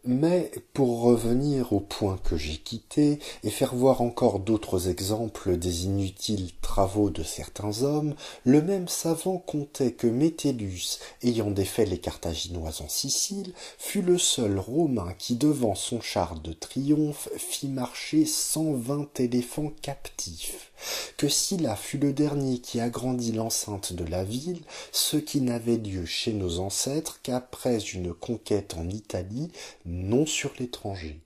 mais pour revenir au point que j'ai quitté et faire voir encore d'autres exemples des inutiles travaux de certains hommes, le même savant comptait que Métellus, ayant défait les Carthaginois en Sicile, fut le seul Romain qui devant son char de triomphe fit marcher cent vingt éléphants captifs que Sylla fut le dernier qui agrandit l'enceinte de la ville, ce qui n'avait lieu chez nos ancêtres qu'après une conquête en Italie, non sur l'étranger.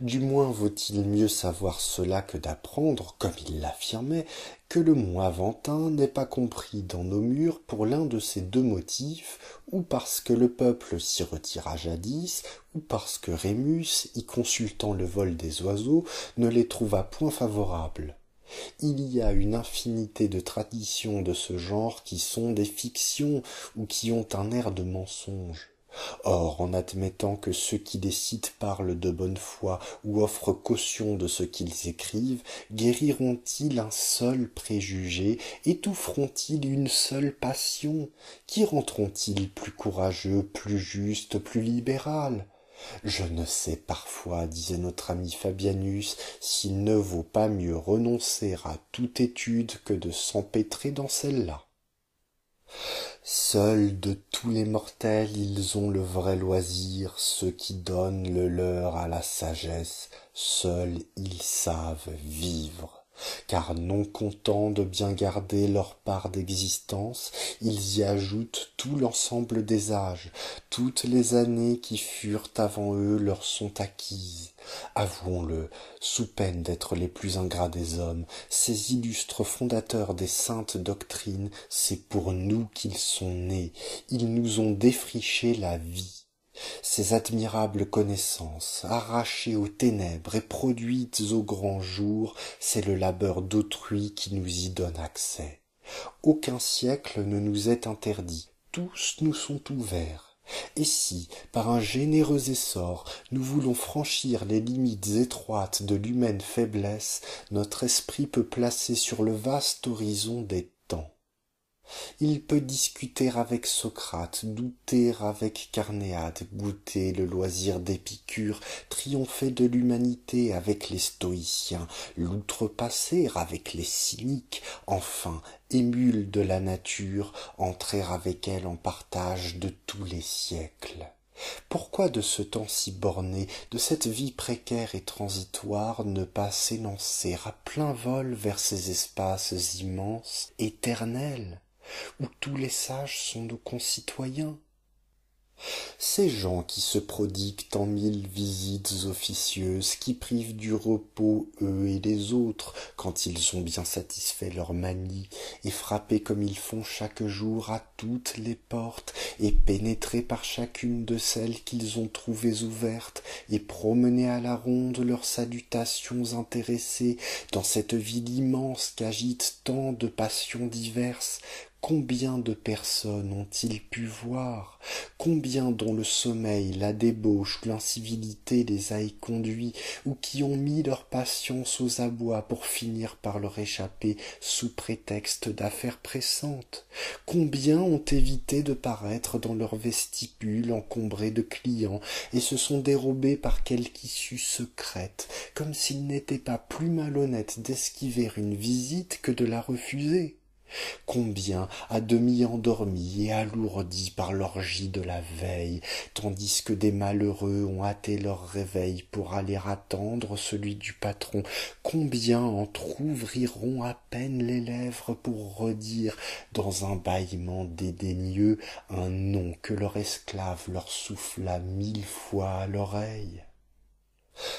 Du moins vaut-il mieux savoir cela que d'apprendre, comme il l'affirmait, que le mot aventin n'est pas compris dans nos murs pour l'un de ces deux motifs, ou parce que le peuple s'y retira jadis, ou parce que Rémus, y consultant le vol des oiseaux, ne les trouva point favorables. Il y a une infinité de traditions de ce genre qui sont des fictions ou qui ont un air de mensonge. Or, en admettant que ceux qui décident parlent de bonne foi ou offrent caution de ce qu'ils écrivent, guériront-ils un seul préjugé, étoufferont-ils une seule passion, qui rendront-ils plus courageux, plus justes, plus libéral je ne sais parfois disait notre ami fabianus s'il ne vaut pas mieux renoncer à toute étude que de s'empêtrer dans celle-là seuls de tous les mortels ils ont le vrai loisir ceux qui donnent le leur à la sagesse seuls ils savent vivre car non contents de bien garder leur part d'existence ils y ajoutent tout l'ensemble des âges toutes les années qui furent avant eux leur sont acquises avouons-le sous peine d'être les plus ingrats des hommes ces illustres fondateurs des saintes doctrines c'est pour nous qu'ils sont nés ils nous ont défriché la vie ces admirables connaissances arrachées aux ténèbres et produites au grand jour c'est le labeur d'autrui qui nous y donne accès aucun siècle ne nous est interdit tous nous sont ouverts et si par un généreux essor nous voulons franchir les limites étroites de l'humaine faiblesse notre esprit peut placer sur le vaste horizon des il peut discuter avec socrate douter avec carnéade goûter le loisir d'épicure triompher de l'humanité avec les stoïciens l'outrepasser avec les cyniques enfin émule de la nature entrer avec elle en partage de tous les siècles pourquoi de ce temps si borné de cette vie précaire et transitoire ne pas s'élancer à plein vol vers ces espaces immenses éternels où tous les sages sont nos concitoyens ces gens qui se prodiguent en mille visites officieuses qui privent du repos eux et les autres quand ils ont bien satisfait leur manie et frappés comme ils font chaque jour à toutes les portes et pénétrés par chacune de celles qu'ils ont trouvées ouvertes et promenés à la ronde leurs salutations intéressées dans cette ville immense qu'agitent tant de passions diverses Combien de personnes ont-ils pu voir Combien dont le sommeil, la débauche, l'incivilité les a conduits, ou qui ont mis leur patience aux abois pour finir par leur échapper sous prétexte d'affaires pressantes Combien ont évité de paraître dans leur vestibule encombré de clients et se sont dérobés par quelque issue secrète, comme s'il n'était pas plus malhonnête d'esquiver une visite que de la refuser combien à demi endormis et alourdis par l'orgie de la veille tandis que des malheureux ont hâté leur réveil pour aller attendre celui du patron combien entr'ouvriront à peine les lèvres pour redire dans un bâillement dédaigneux un nom que leur esclave leur souffla mille fois à l'oreille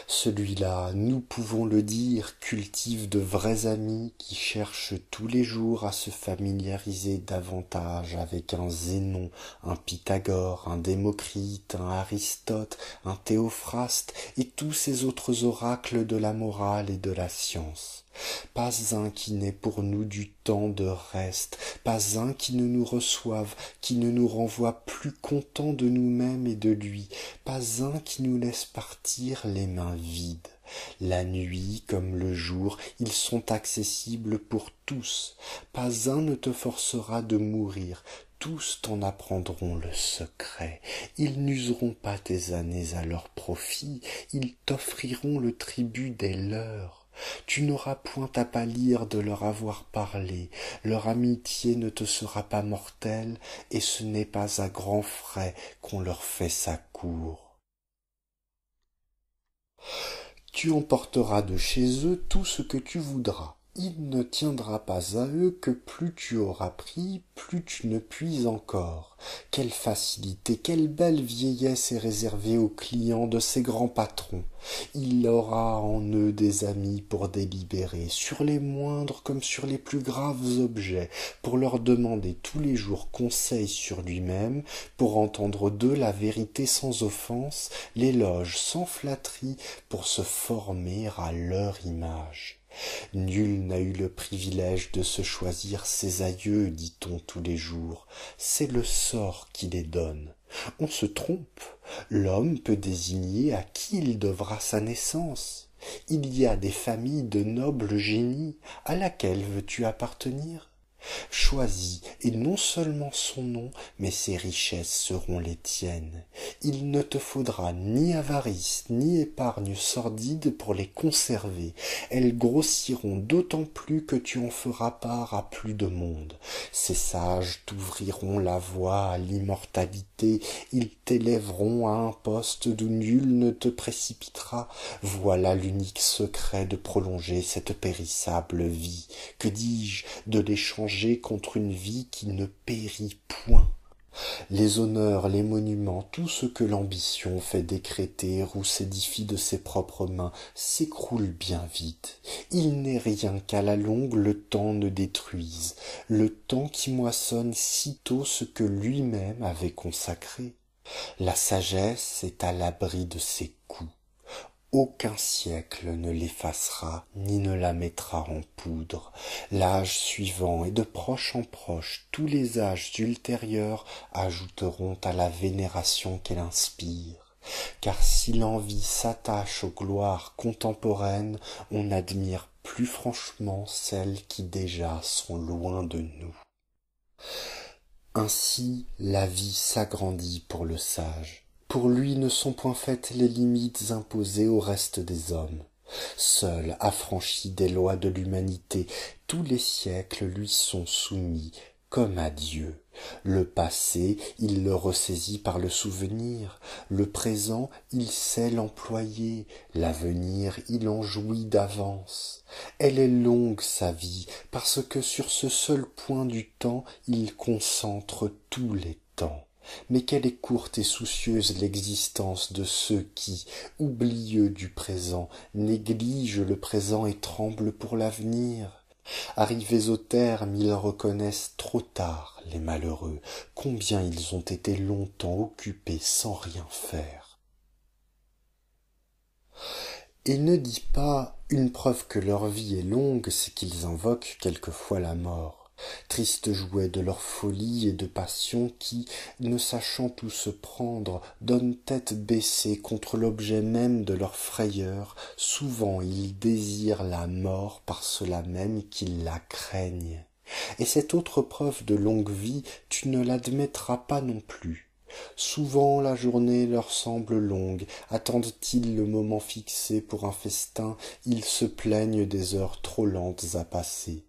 celui-là, nous pouvons le dire, cultive de vrais amis qui cherchent tous les jours à se familiariser davantage avec un Zénon, un Pythagore, un Démocrite, un Aristote, un Théophraste et tous ces autres oracles de la morale et de la science pas un qui n'ait pour nous du temps de reste pas un qui ne nous reçoive qui ne nous renvoie plus contents de nous-mêmes et de lui pas un qui nous laisse partir les mains vides la nuit comme le jour ils sont accessibles pour tous pas un ne te forcera de mourir tous t'en apprendront le secret ils n'useront pas tes années à leur profit ils t'offriront le tribut des leurs tu n'auras point à pâlir de leur avoir parlé leur amitié ne te sera pas mortelle et ce n'est pas à grands frais qu'on leur fait sa cour tu emporteras de chez eux tout ce que tu voudras il ne tiendra pas à eux que plus tu auras pris, plus tu ne puis encore. Quelle facilité, quelle belle vieillesse est réservée aux clients de ces grands patrons. Il aura en eux des amis pour délibérer, sur les moindres comme sur les plus graves objets, pour leur demander tous les jours conseil sur lui-même, pour entendre d'eux la vérité sans offense, l'éloge sans flatterie, pour se former à leur image nul n'a eu le privilège de se choisir ses aïeux dit-on tous les jours c'est le sort qui les donne on se trompe l'homme peut désigner à qui il devra sa naissance il y a des familles de nobles génies à laquelle veux-tu appartenir choisis et non seulement son nom mais ses richesses seront les tiennes il ne te faudra ni avarice ni épargne sordide pour les conserver elles grossiront d'autant plus que tu en feras part à plus de monde ces sages t'ouvriront la voie à l'immortalité ils t'élèveront à un poste d'où nul ne te précipitera voilà l'unique secret de prolonger cette périssable vie que dis-je de contre une vie qui ne périt point. Les honneurs, les monuments, tout ce que l'ambition fait décréter ou s'édifie de ses propres mains s'écroule bien vite. Il n'est rien qu'à la longue le temps ne détruise, le temps qui moissonne sitôt ce que lui-même avait consacré. La sagesse est à l'abri de ses coups aucun siècle ne l'effacera ni ne la mettra en poudre l'âge suivant et de proche en proche tous les âges ultérieurs ajouteront à la vénération qu'elle inspire car si l'envie s'attache aux gloires contemporaines on admire plus franchement celles qui déjà sont loin de nous ainsi la vie s'agrandit pour le sage pour lui ne sont point faites les limites imposées au reste des hommes seul affranchi des lois de l'humanité tous les siècles lui sont soumis comme à dieu le passé il le ressaisit par le souvenir le présent il sait l'employer l'avenir il en jouit d'avance elle est longue sa vie parce que sur ce seul point du temps il concentre tous les temps mais quelle est courte et soucieuse l'existence de ceux qui oublieux du présent négligent le présent et tremblent pour l'avenir arrivés au terme ils reconnaissent trop tard les malheureux combien ils ont été longtemps occupés sans rien faire et ne dit pas une preuve que leur vie est longue c'est qu'ils invoquent quelquefois la mort tristes jouets de leur folie et de passion qui ne sachant où se prendre donnent tête baissée contre l'objet même de leur frayeur souvent ils désirent la mort par cela même qu'ils la craignent et cette autre preuve de longue vie tu ne l'admettras pas non plus souvent la journée leur semble longue attendent ils le moment fixé pour un festin ils se plaignent des heures trop lentes à passer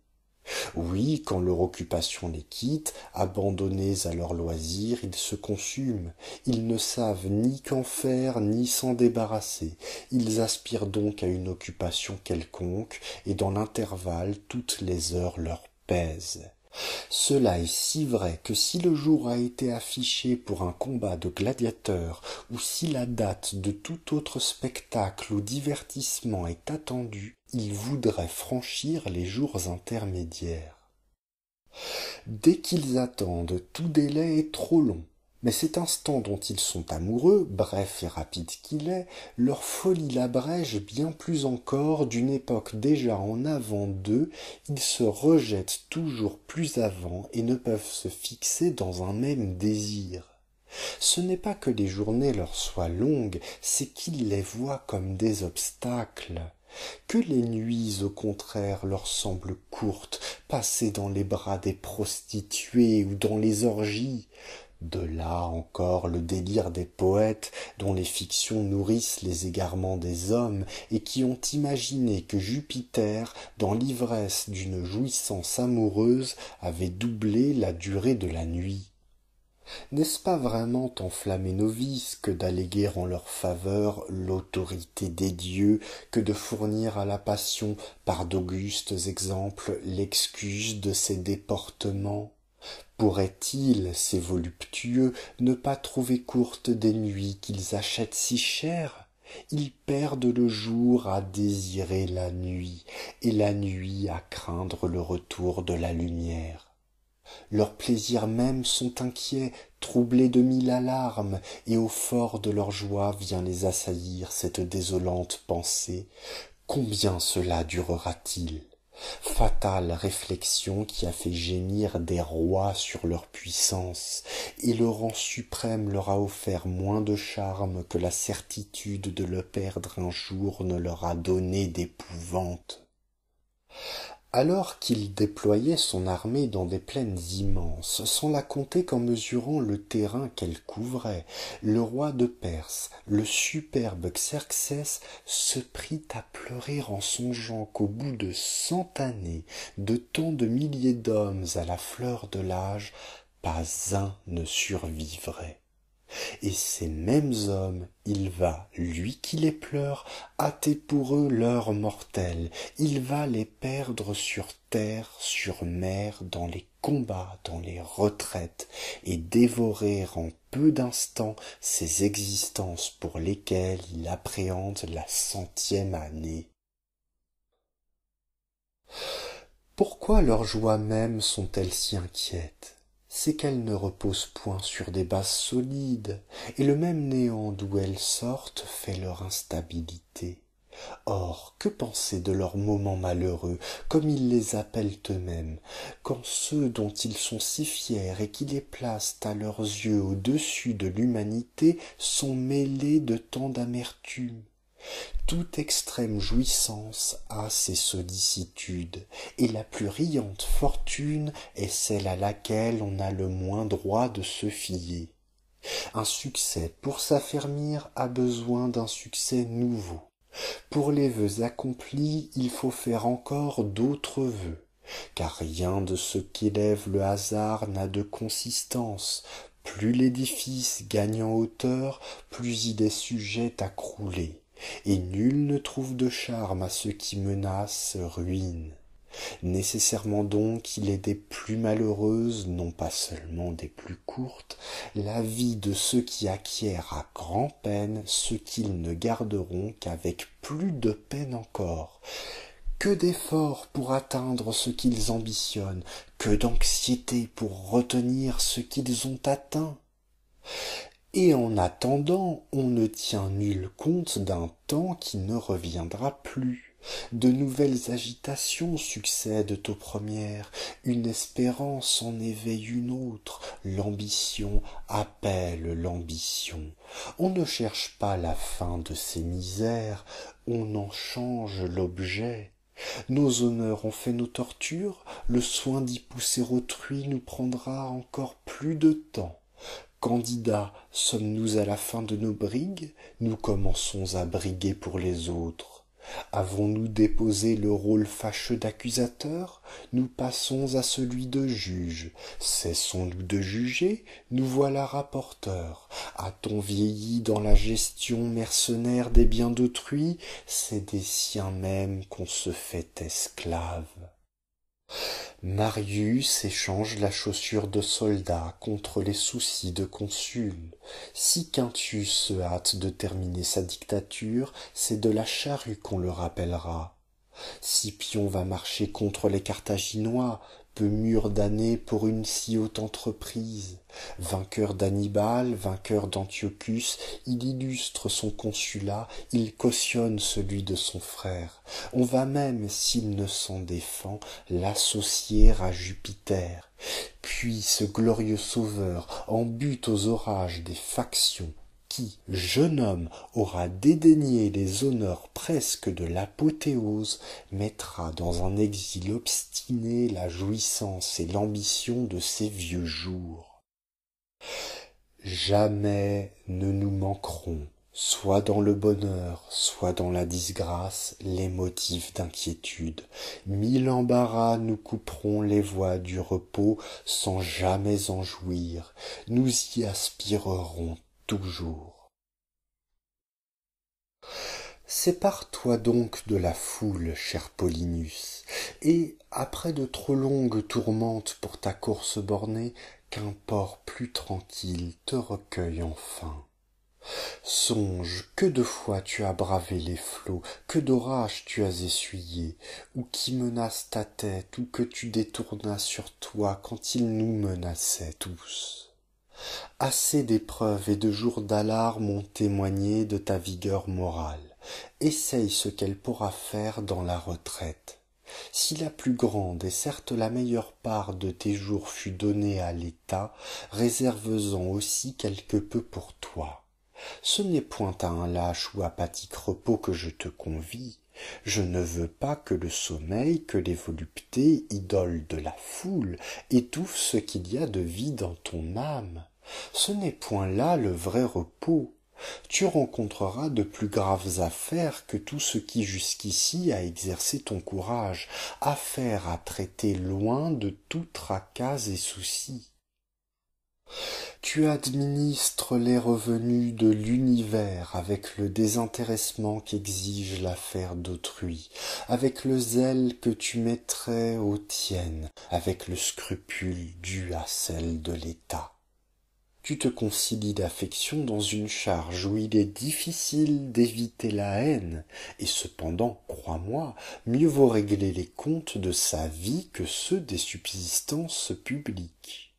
oui quand leur occupation les quitte abandonnés à leurs loisirs ils se consument ils ne savent ni qu'en faire ni s'en débarrasser ils aspirent donc à une occupation quelconque et dans l'intervalle toutes les heures leur pèsent cela est si vrai que si le jour a été affiché pour un combat de gladiateurs ou si la date de tout autre spectacle ou divertissement est attendue ils voudraient franchir les jours intermédiaires. Dès qu'ils attendent, tout délai est trop long, mais cet instant dont ils sont amoureux, bref et rapide qu'il est, leur folie l'abrège bien plus encore d'une époque déjà en avant d'eux, ils se rejettent toujours plus avant et ne peuvent se fixer dans un même désir. Ce n'est pas que les journées leur soient longues, c'est qu'ils les voient comme des obstacles que les nuits au contraire leur semblent courtes passées dans les bras des prostituées ou dans les orgies de là encore le délire des poètes dont les fictions nourrissent les égarements des hommes et qui ont imaginé que jupiter dans l'ivresse d'une jouissance amoureuse avait doublé la durée de la nuit n'est-ce pas vraiment enflammer nos vices que d'alléguer en leur faveur l'autorité des dieux, que de fournir à la passion par d'augustes exemples l'excuse de ses déportements Pourraient-ils, ces voluptueux ne pas trouver courtes des nuits qu'ils achètent si chères ils perdent le jour à désirer la nuit et la nuit à craindre le retour de la lumière leurs plaisirs mêmes sont inquiets troublés de mille alarmes et au fort de leur joie vient les assaillir cette désolante pensée combien cela durera t il fatale réflexion qui a fait gémir des rois sur leur puissance et le rang suprême leur a offert moins de charme que la certitude de le perdre un jour ne leur a donné d'épouvante alors qu'il déployait son armée dans des plaines immenses, sans la compter qu'en mesurant le terrain qu'elle couvrait, le roi de Perse, le superbe Xerxès, se prit à pleurer en songeant qu'au bout de cent années, de tant de milliers d'hommes à la fleur de l'âge, pas un ne survivrait et ces mêmes hommes il va lui qui les pleure hâter pour eux l'heure mortelle il va les perdre sur terre sur mer dans les combats dans les retraites et dévorer en peu d'instants ces existences pour lesquelles il appréhende la centième année pourquoi leurs joies mêmes sont-elles si inquiètes c'est qu'elles ne reposent point sur des bases solides, et le même néant d'où elles sortent fait leur instabilité. Or, que penser de leurs moments malheureux, comme ils les appellent eux-mêmes, quand ceux dont ils sont si fiers et qui les placent à leurs yeux au-dessus de l'humanité sont mêlés de tant d'amertume toute extrême jouissance a ses sollicitudes et la plus riante fortune est celle à laquelle on a le moins droit de se fier un succès pour s'affermir a besoin d'un succès nouveau pour les vœux accomplis il faut faire encore d'autres vœux car rien de ce qu'élève le hasard n'a de consistance plus l'édifice gagne en hauteur plus il est sujet à crouler et nul ne trouve de charme à ceux qui menacent ruine nécessairement donc il est des plus malheureuses non pas seulement des plus courtes la vie de ceux qui acquièrent à peine ce qu'ils ne garderont qu'avec plus de peine encore que d'efforts pour atteindre ce qu'ils ambitionnent que d'anxiété pour retenir ce qu'ils ont atteint et en attendant on ne tient nul compte d'un temps qui ne reviendra plus de nouvelles agitations succèdent aux premières une espérance en éveille une autre l'ambition appelle l'ambition on ne cherche pas la fin de ces misères on en change l'objet nos honneurs ont fait nos tortures le soin d'y pousser autrui nous prendra encore plus de temps candidats sommes-nous à la fin de nos brigues nous commençons à briguer pour les autres avons-nous déposé le rôle fâcheux d'accusateur nous passons à celui de juge cessons-nous de juger nous voilà rapporteurs a-t-on vieilli dans la gestion mercenaire des biens d'autrui c'est des siens mêmes qu'on se fait esclave Marius échange la chaussure de soldat contre les soucis de consul. Si Quintus se hâte de terminer sa dictature, c'est de la charrue qu'on le rappellera. Scipion va marcher contre les Carthaginois, peu mûr d'année pour une si haute entreprise. Vainqueur d'Annibal, vainqueur d'Antiochus, il illustre son consulat, il cautionne celui de son frère. On va même, s'il ne s'en défend, l'associer à Jupiter. Puis ce glorieux sauveur, en butte aux orages des factions, qui, jeune homme, aura dédaigné les honneurs presque de l'apothéose, mettra dans un exil obstiné la jouissance et l'ambition de ses vieux jours. Jamais ne nous manqueront, soit dans le bonheur, soit dans la disgrâce, les motifs d'inquiétude. Mille embarras nous couperont les voies du repos sans jamais en jouir. Nous y aspirerons toujours. Sépare-toi donc de la foule, cher Paulinus, et, après de trop longues tourmentes pour ta course bornée, qu'un port plus tranquille te recueille enfin. Songe que de fois tu as bravé les flots, que d'orages tu as essuyés, ou qui menacent ta tête, ou que tu détournas sur toi quand ils nous menaçaient tous assez d'épreuves et de jours d'alarme ont témoigné de ta vigueur morale essaye ce qu'elle pourra faire dans la retraite si la plus grande et certes la meilleure part de tes jours fut donnée à l'état réserve en aussi quelque peu pour toi ce n'est point à un lâche ou apathique repos que je te convie je ne veux pas que le sommeil que les voluptés idoles de la foule étouffent ce qu'il y a de vie dans ton âme ce n'est point là le vrai repos tu rencontreras de plus graves affaires que tout ce qui jusqu'ici a exercé ton courage affaires à traiter loin de tout tracas et soucis tu administres les revenus de l'univers avec le désintéressement qu'exige l'affaire d'autrui, avec le zèle que tu mettrais aux tiennes, avec le scrupule dû à celle de l'État tu te concilies d'affection dans une charge où il est difficile d'éviter la haine, et cependant, crois-moi, mieux vaut régler les comptes de sa vie que ceux des subsistances publiques.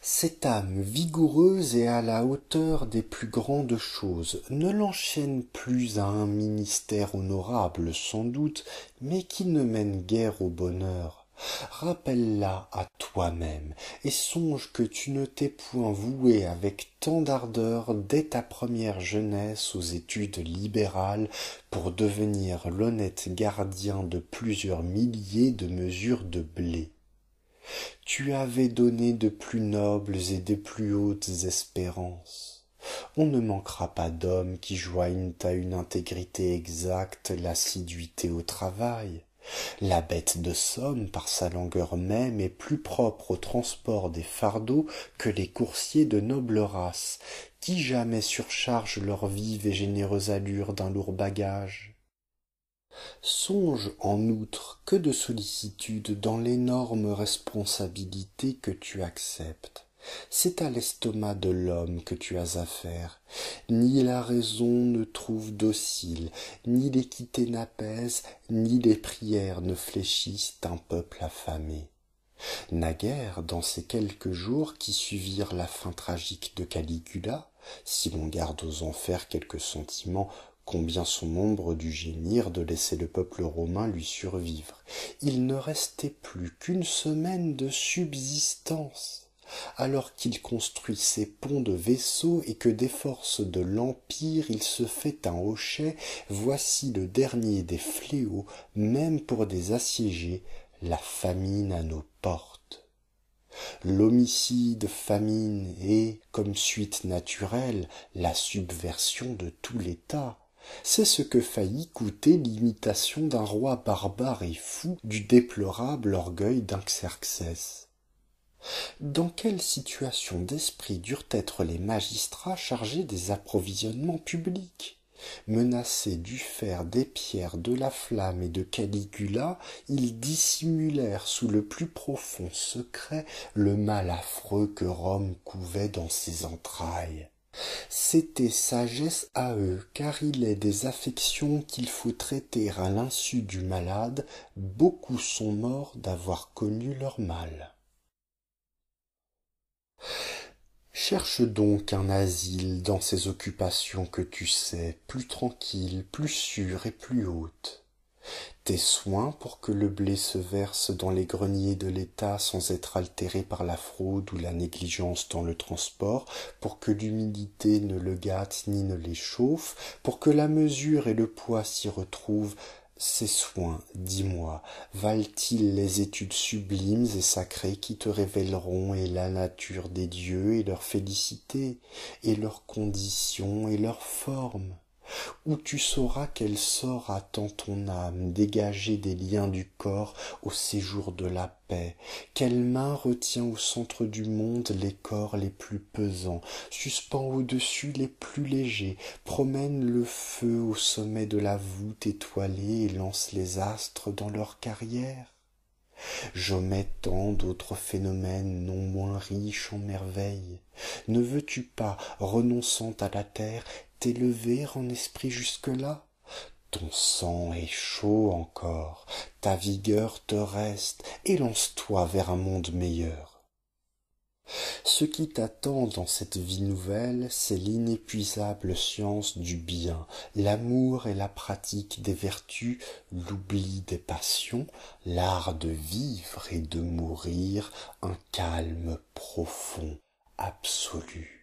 Cette âme vigoureuse et à la hauteur des plus grandes choses ne l'enchaîne plus à un ministère honorable sans doute, mais qui ne mène guère au bonheur rappelle la à toi-même et songe que tu ne t'es point voué avec tant d'ardeur dès ta première jeunesse aux études libérales pour devenir l'honnête gardien de plusieurs milliers de mesures de blé tu avais donné de plus nobles et des plus hautes espérances on ne manquera pas d'hommes qui joignent à une intégrité exacte l'assiduité au travail la bête de somme par sa longueur même est plus propre au transport des fardeaux que les coursiers de noble race qui jamais surchargent leur vive et généreuse allure d'un lourd bagage songe en outre que de sollicitude dans l'énorme responsabilité que tu acceptes c'est à l'estomac de l'homme que tu as affaire ni la raison ne trouve docile ni l'équité n'apaise ni les prières ne fléchissent un peuple affamé naguère dans ces quelques jours qui suivirent la fin tragique de caligula si l'on garde aux enfers quelques sentiments combien son ombre du gémir de laisser le peuple romain lui survivre il ne restait plus qu'une semaine de subsistance alors qu'il construit ses ponts de vaisseaux et que des forces de l'empire il se fait un hochet voici le dernier des fléaux même pour des assiégés la famine à nos portes l'homicide famine est comme suite naturelle la subversion de tout l'état c'est ce que faillit coûter l'imitation d'un roi barbare et fou du déplorable orgueil dans quelle situation d'esprit durent être les magistrats chargés des approvisionnements publics menacés du fer des pierres de la flamme et de caligula ils dissimulèrent sous le plus profond secret le mal affreux que rome couvait dans ses entrailles c'était sagesse à eux car il est des affections qu'il faut traiter à l'insu du malade beaucoup sont morts d'avoir connu leur mal Cherche donc un asile dans ces occupations que tu sais, plus tranquilles, plus sûres et plus hautes. Tes soins pour que le blé se verse dans les greniers de l'État sans être altéré par la fraude ou la négligence dans le transport, pour que l'humidité ne le gâte ni ne l'échauffe, pour que la mesure et le poids s'y retrouvent, ces soins, dis-moi, valent-ils les études sublimes et sacrées qui te révéleront et la nature des dieux et leur félicité, et leurs conditions et leurs formes où tu sauras quel sort attend ton âme dégagée des liens du corps au séjour de la paix quelle main retient au centre du monde les corps les plus pesants suspend au-dessus les plus légers promène le feu au sommet de la voûte étoilée et lance les astres dans leur carrière j'omets tant d'autres phénomènes non moins riches en merveilles ne veux-tu pas renonçant à la terre t'élever en esprit jusque-là ton sang est chaud encore ta vigueur te reste élance-toi vers un monde meilleur ce qui t'attend dans cette vie nouvelle c'est l'inépuisable science du bien l'amour et la pratique des vertus l'oubli des passions l'art de vivre et de mourir un calme profond absolu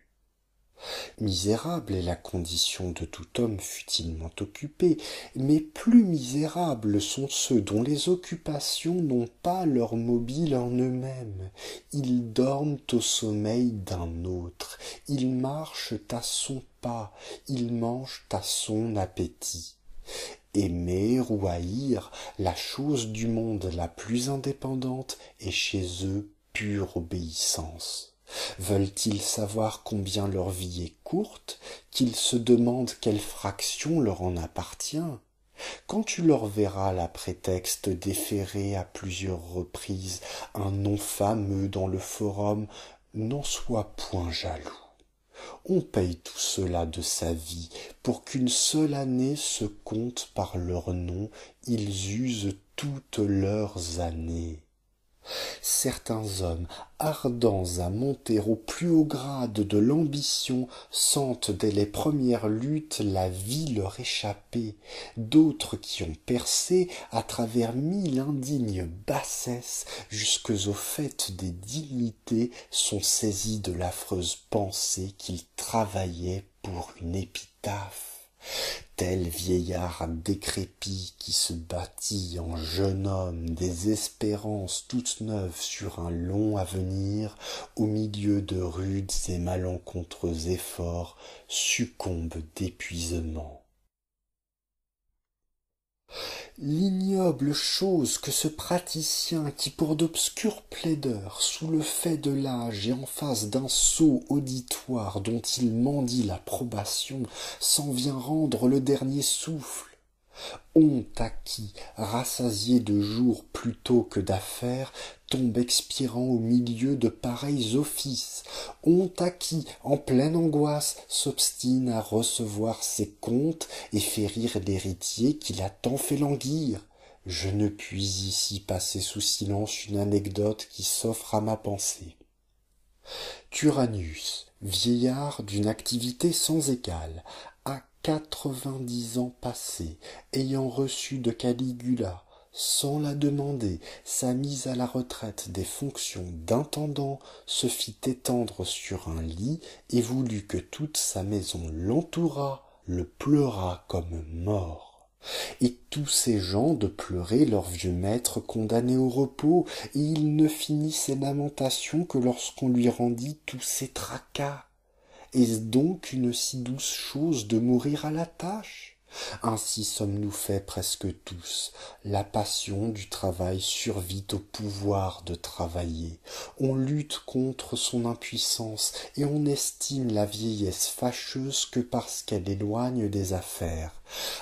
misérable est la condition de tout homme futilement occupé mais plus misérables sont ceux dont les occupations n'ont pas leur mobile en eux-mêmes ils dorment au sommeil d'un autre ils marchent à son pas ils mangent à son appétit aimer ou haïr la chose du monde la plus indépendante est chez eux pure obéissance veulent-ils savoir combien leur vie est courte qu'ils se demandent quelle fraction leur en appartient quand tu leur verras la prétexte d'efférer à plusieurs reprises un nom fameux dans le forum n'en sois point jaloux on paye tout cela de sa vie pour qu'une seule année se compte par leur nom ils usent toutes leurs années certains hommes ardents à monter au plus haut grade de l'ambition sentent dès les premières luttes la vie leur échapper d'autres qui ont percé à travers mille indignes bassesses jusques au fait des dignités sont saisis de l'affreuse pensée qu'ils travaillaient pour une épitaphe tel vieillard décrépit qui se bâtit en jeune homme des espérances toutes neuves sur un long avenir au milieu de rudes et malencontreux efforts succombe d'épuisement l'ignoble chose que ce praticien qui pour d'obscurs plaideurs sous le fait de l'âge et en face d'un sot auditoire dont il mendit l'approbation s'en vient rendre le dernier souffle honte à qui rassasié de jours plutôt que d'affaires tombe expirant au milieu de pareils offices, honte à qui, en pleine angoisse, s'obstine à recevoir ses comptes et fait rire l'héritier qui l'a tant fait languir. Je ne puis ici passer sous silence une anecdote qui s'offre à ma pensée. Turanus, vieillard d'une activité sans égale, à quatre-vingt-dix ans passés, ayant reçu de Caligula, sans la demander, sa mise à la retraite des fonctions d'intendant se fit étendre sur un lit et voulut que toute sa maison l'entourât, le pleurât comme mort. Et tous ces gens de pleurer leur vieux maître condamné au repos, et il ne finit ses lamentations que lorsqu'on lui rendit tous ses tracas. Est-ce donc une si douce chose de mourir à la tâche ainsi sommes-nous faits presque tous la passion du travail survit au pouvoir de travailler on lutte contre son impuissance et on estime la vieillesse fâcheuse que parce qu'elle éloigne des affaires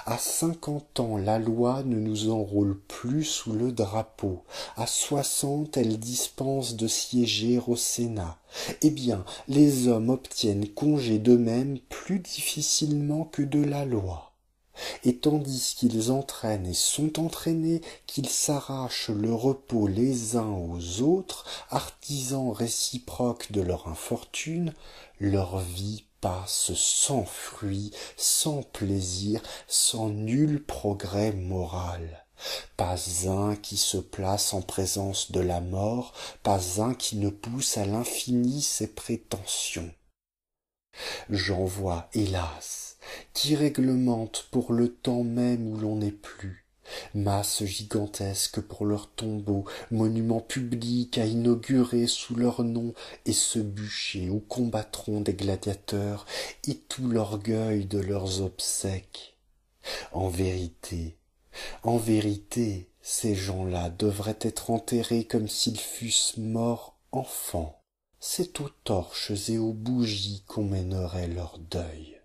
à cinquante ans la loi ne nous enrôle plus sous le drapeau à soixante elle dispense de siéger au sénat eh bien les hommes obtiennent congé d'eux-mêmes plus difficilement que de la loi et tandis qu'ils entraînent et sont entraînés, qu'ils s'arrachent le repos les uns aux autres, artisans réciproques de leur infortune, leur vie passe sans fruit, sans plaisir, sans nul progrès moral. Pas un qui se place en présence de la mort, pas un qui ne pousse à l'infini ses prétentions. J'en vois, hélas, qui réglementent pour le temps même où l'on n'est plus masses gigantesques pour leurs tombeaux monuments publics à inaugurer sous leur nom et ce bûcher où combattront des gladiateurs et tout l'orgueil de leurs obsèques en vérité en vérité ces gens-là devraient être enterrés comme s'ils fussent morts enfants c'est aux torches et aux bougies qu'on mènerait leur deuil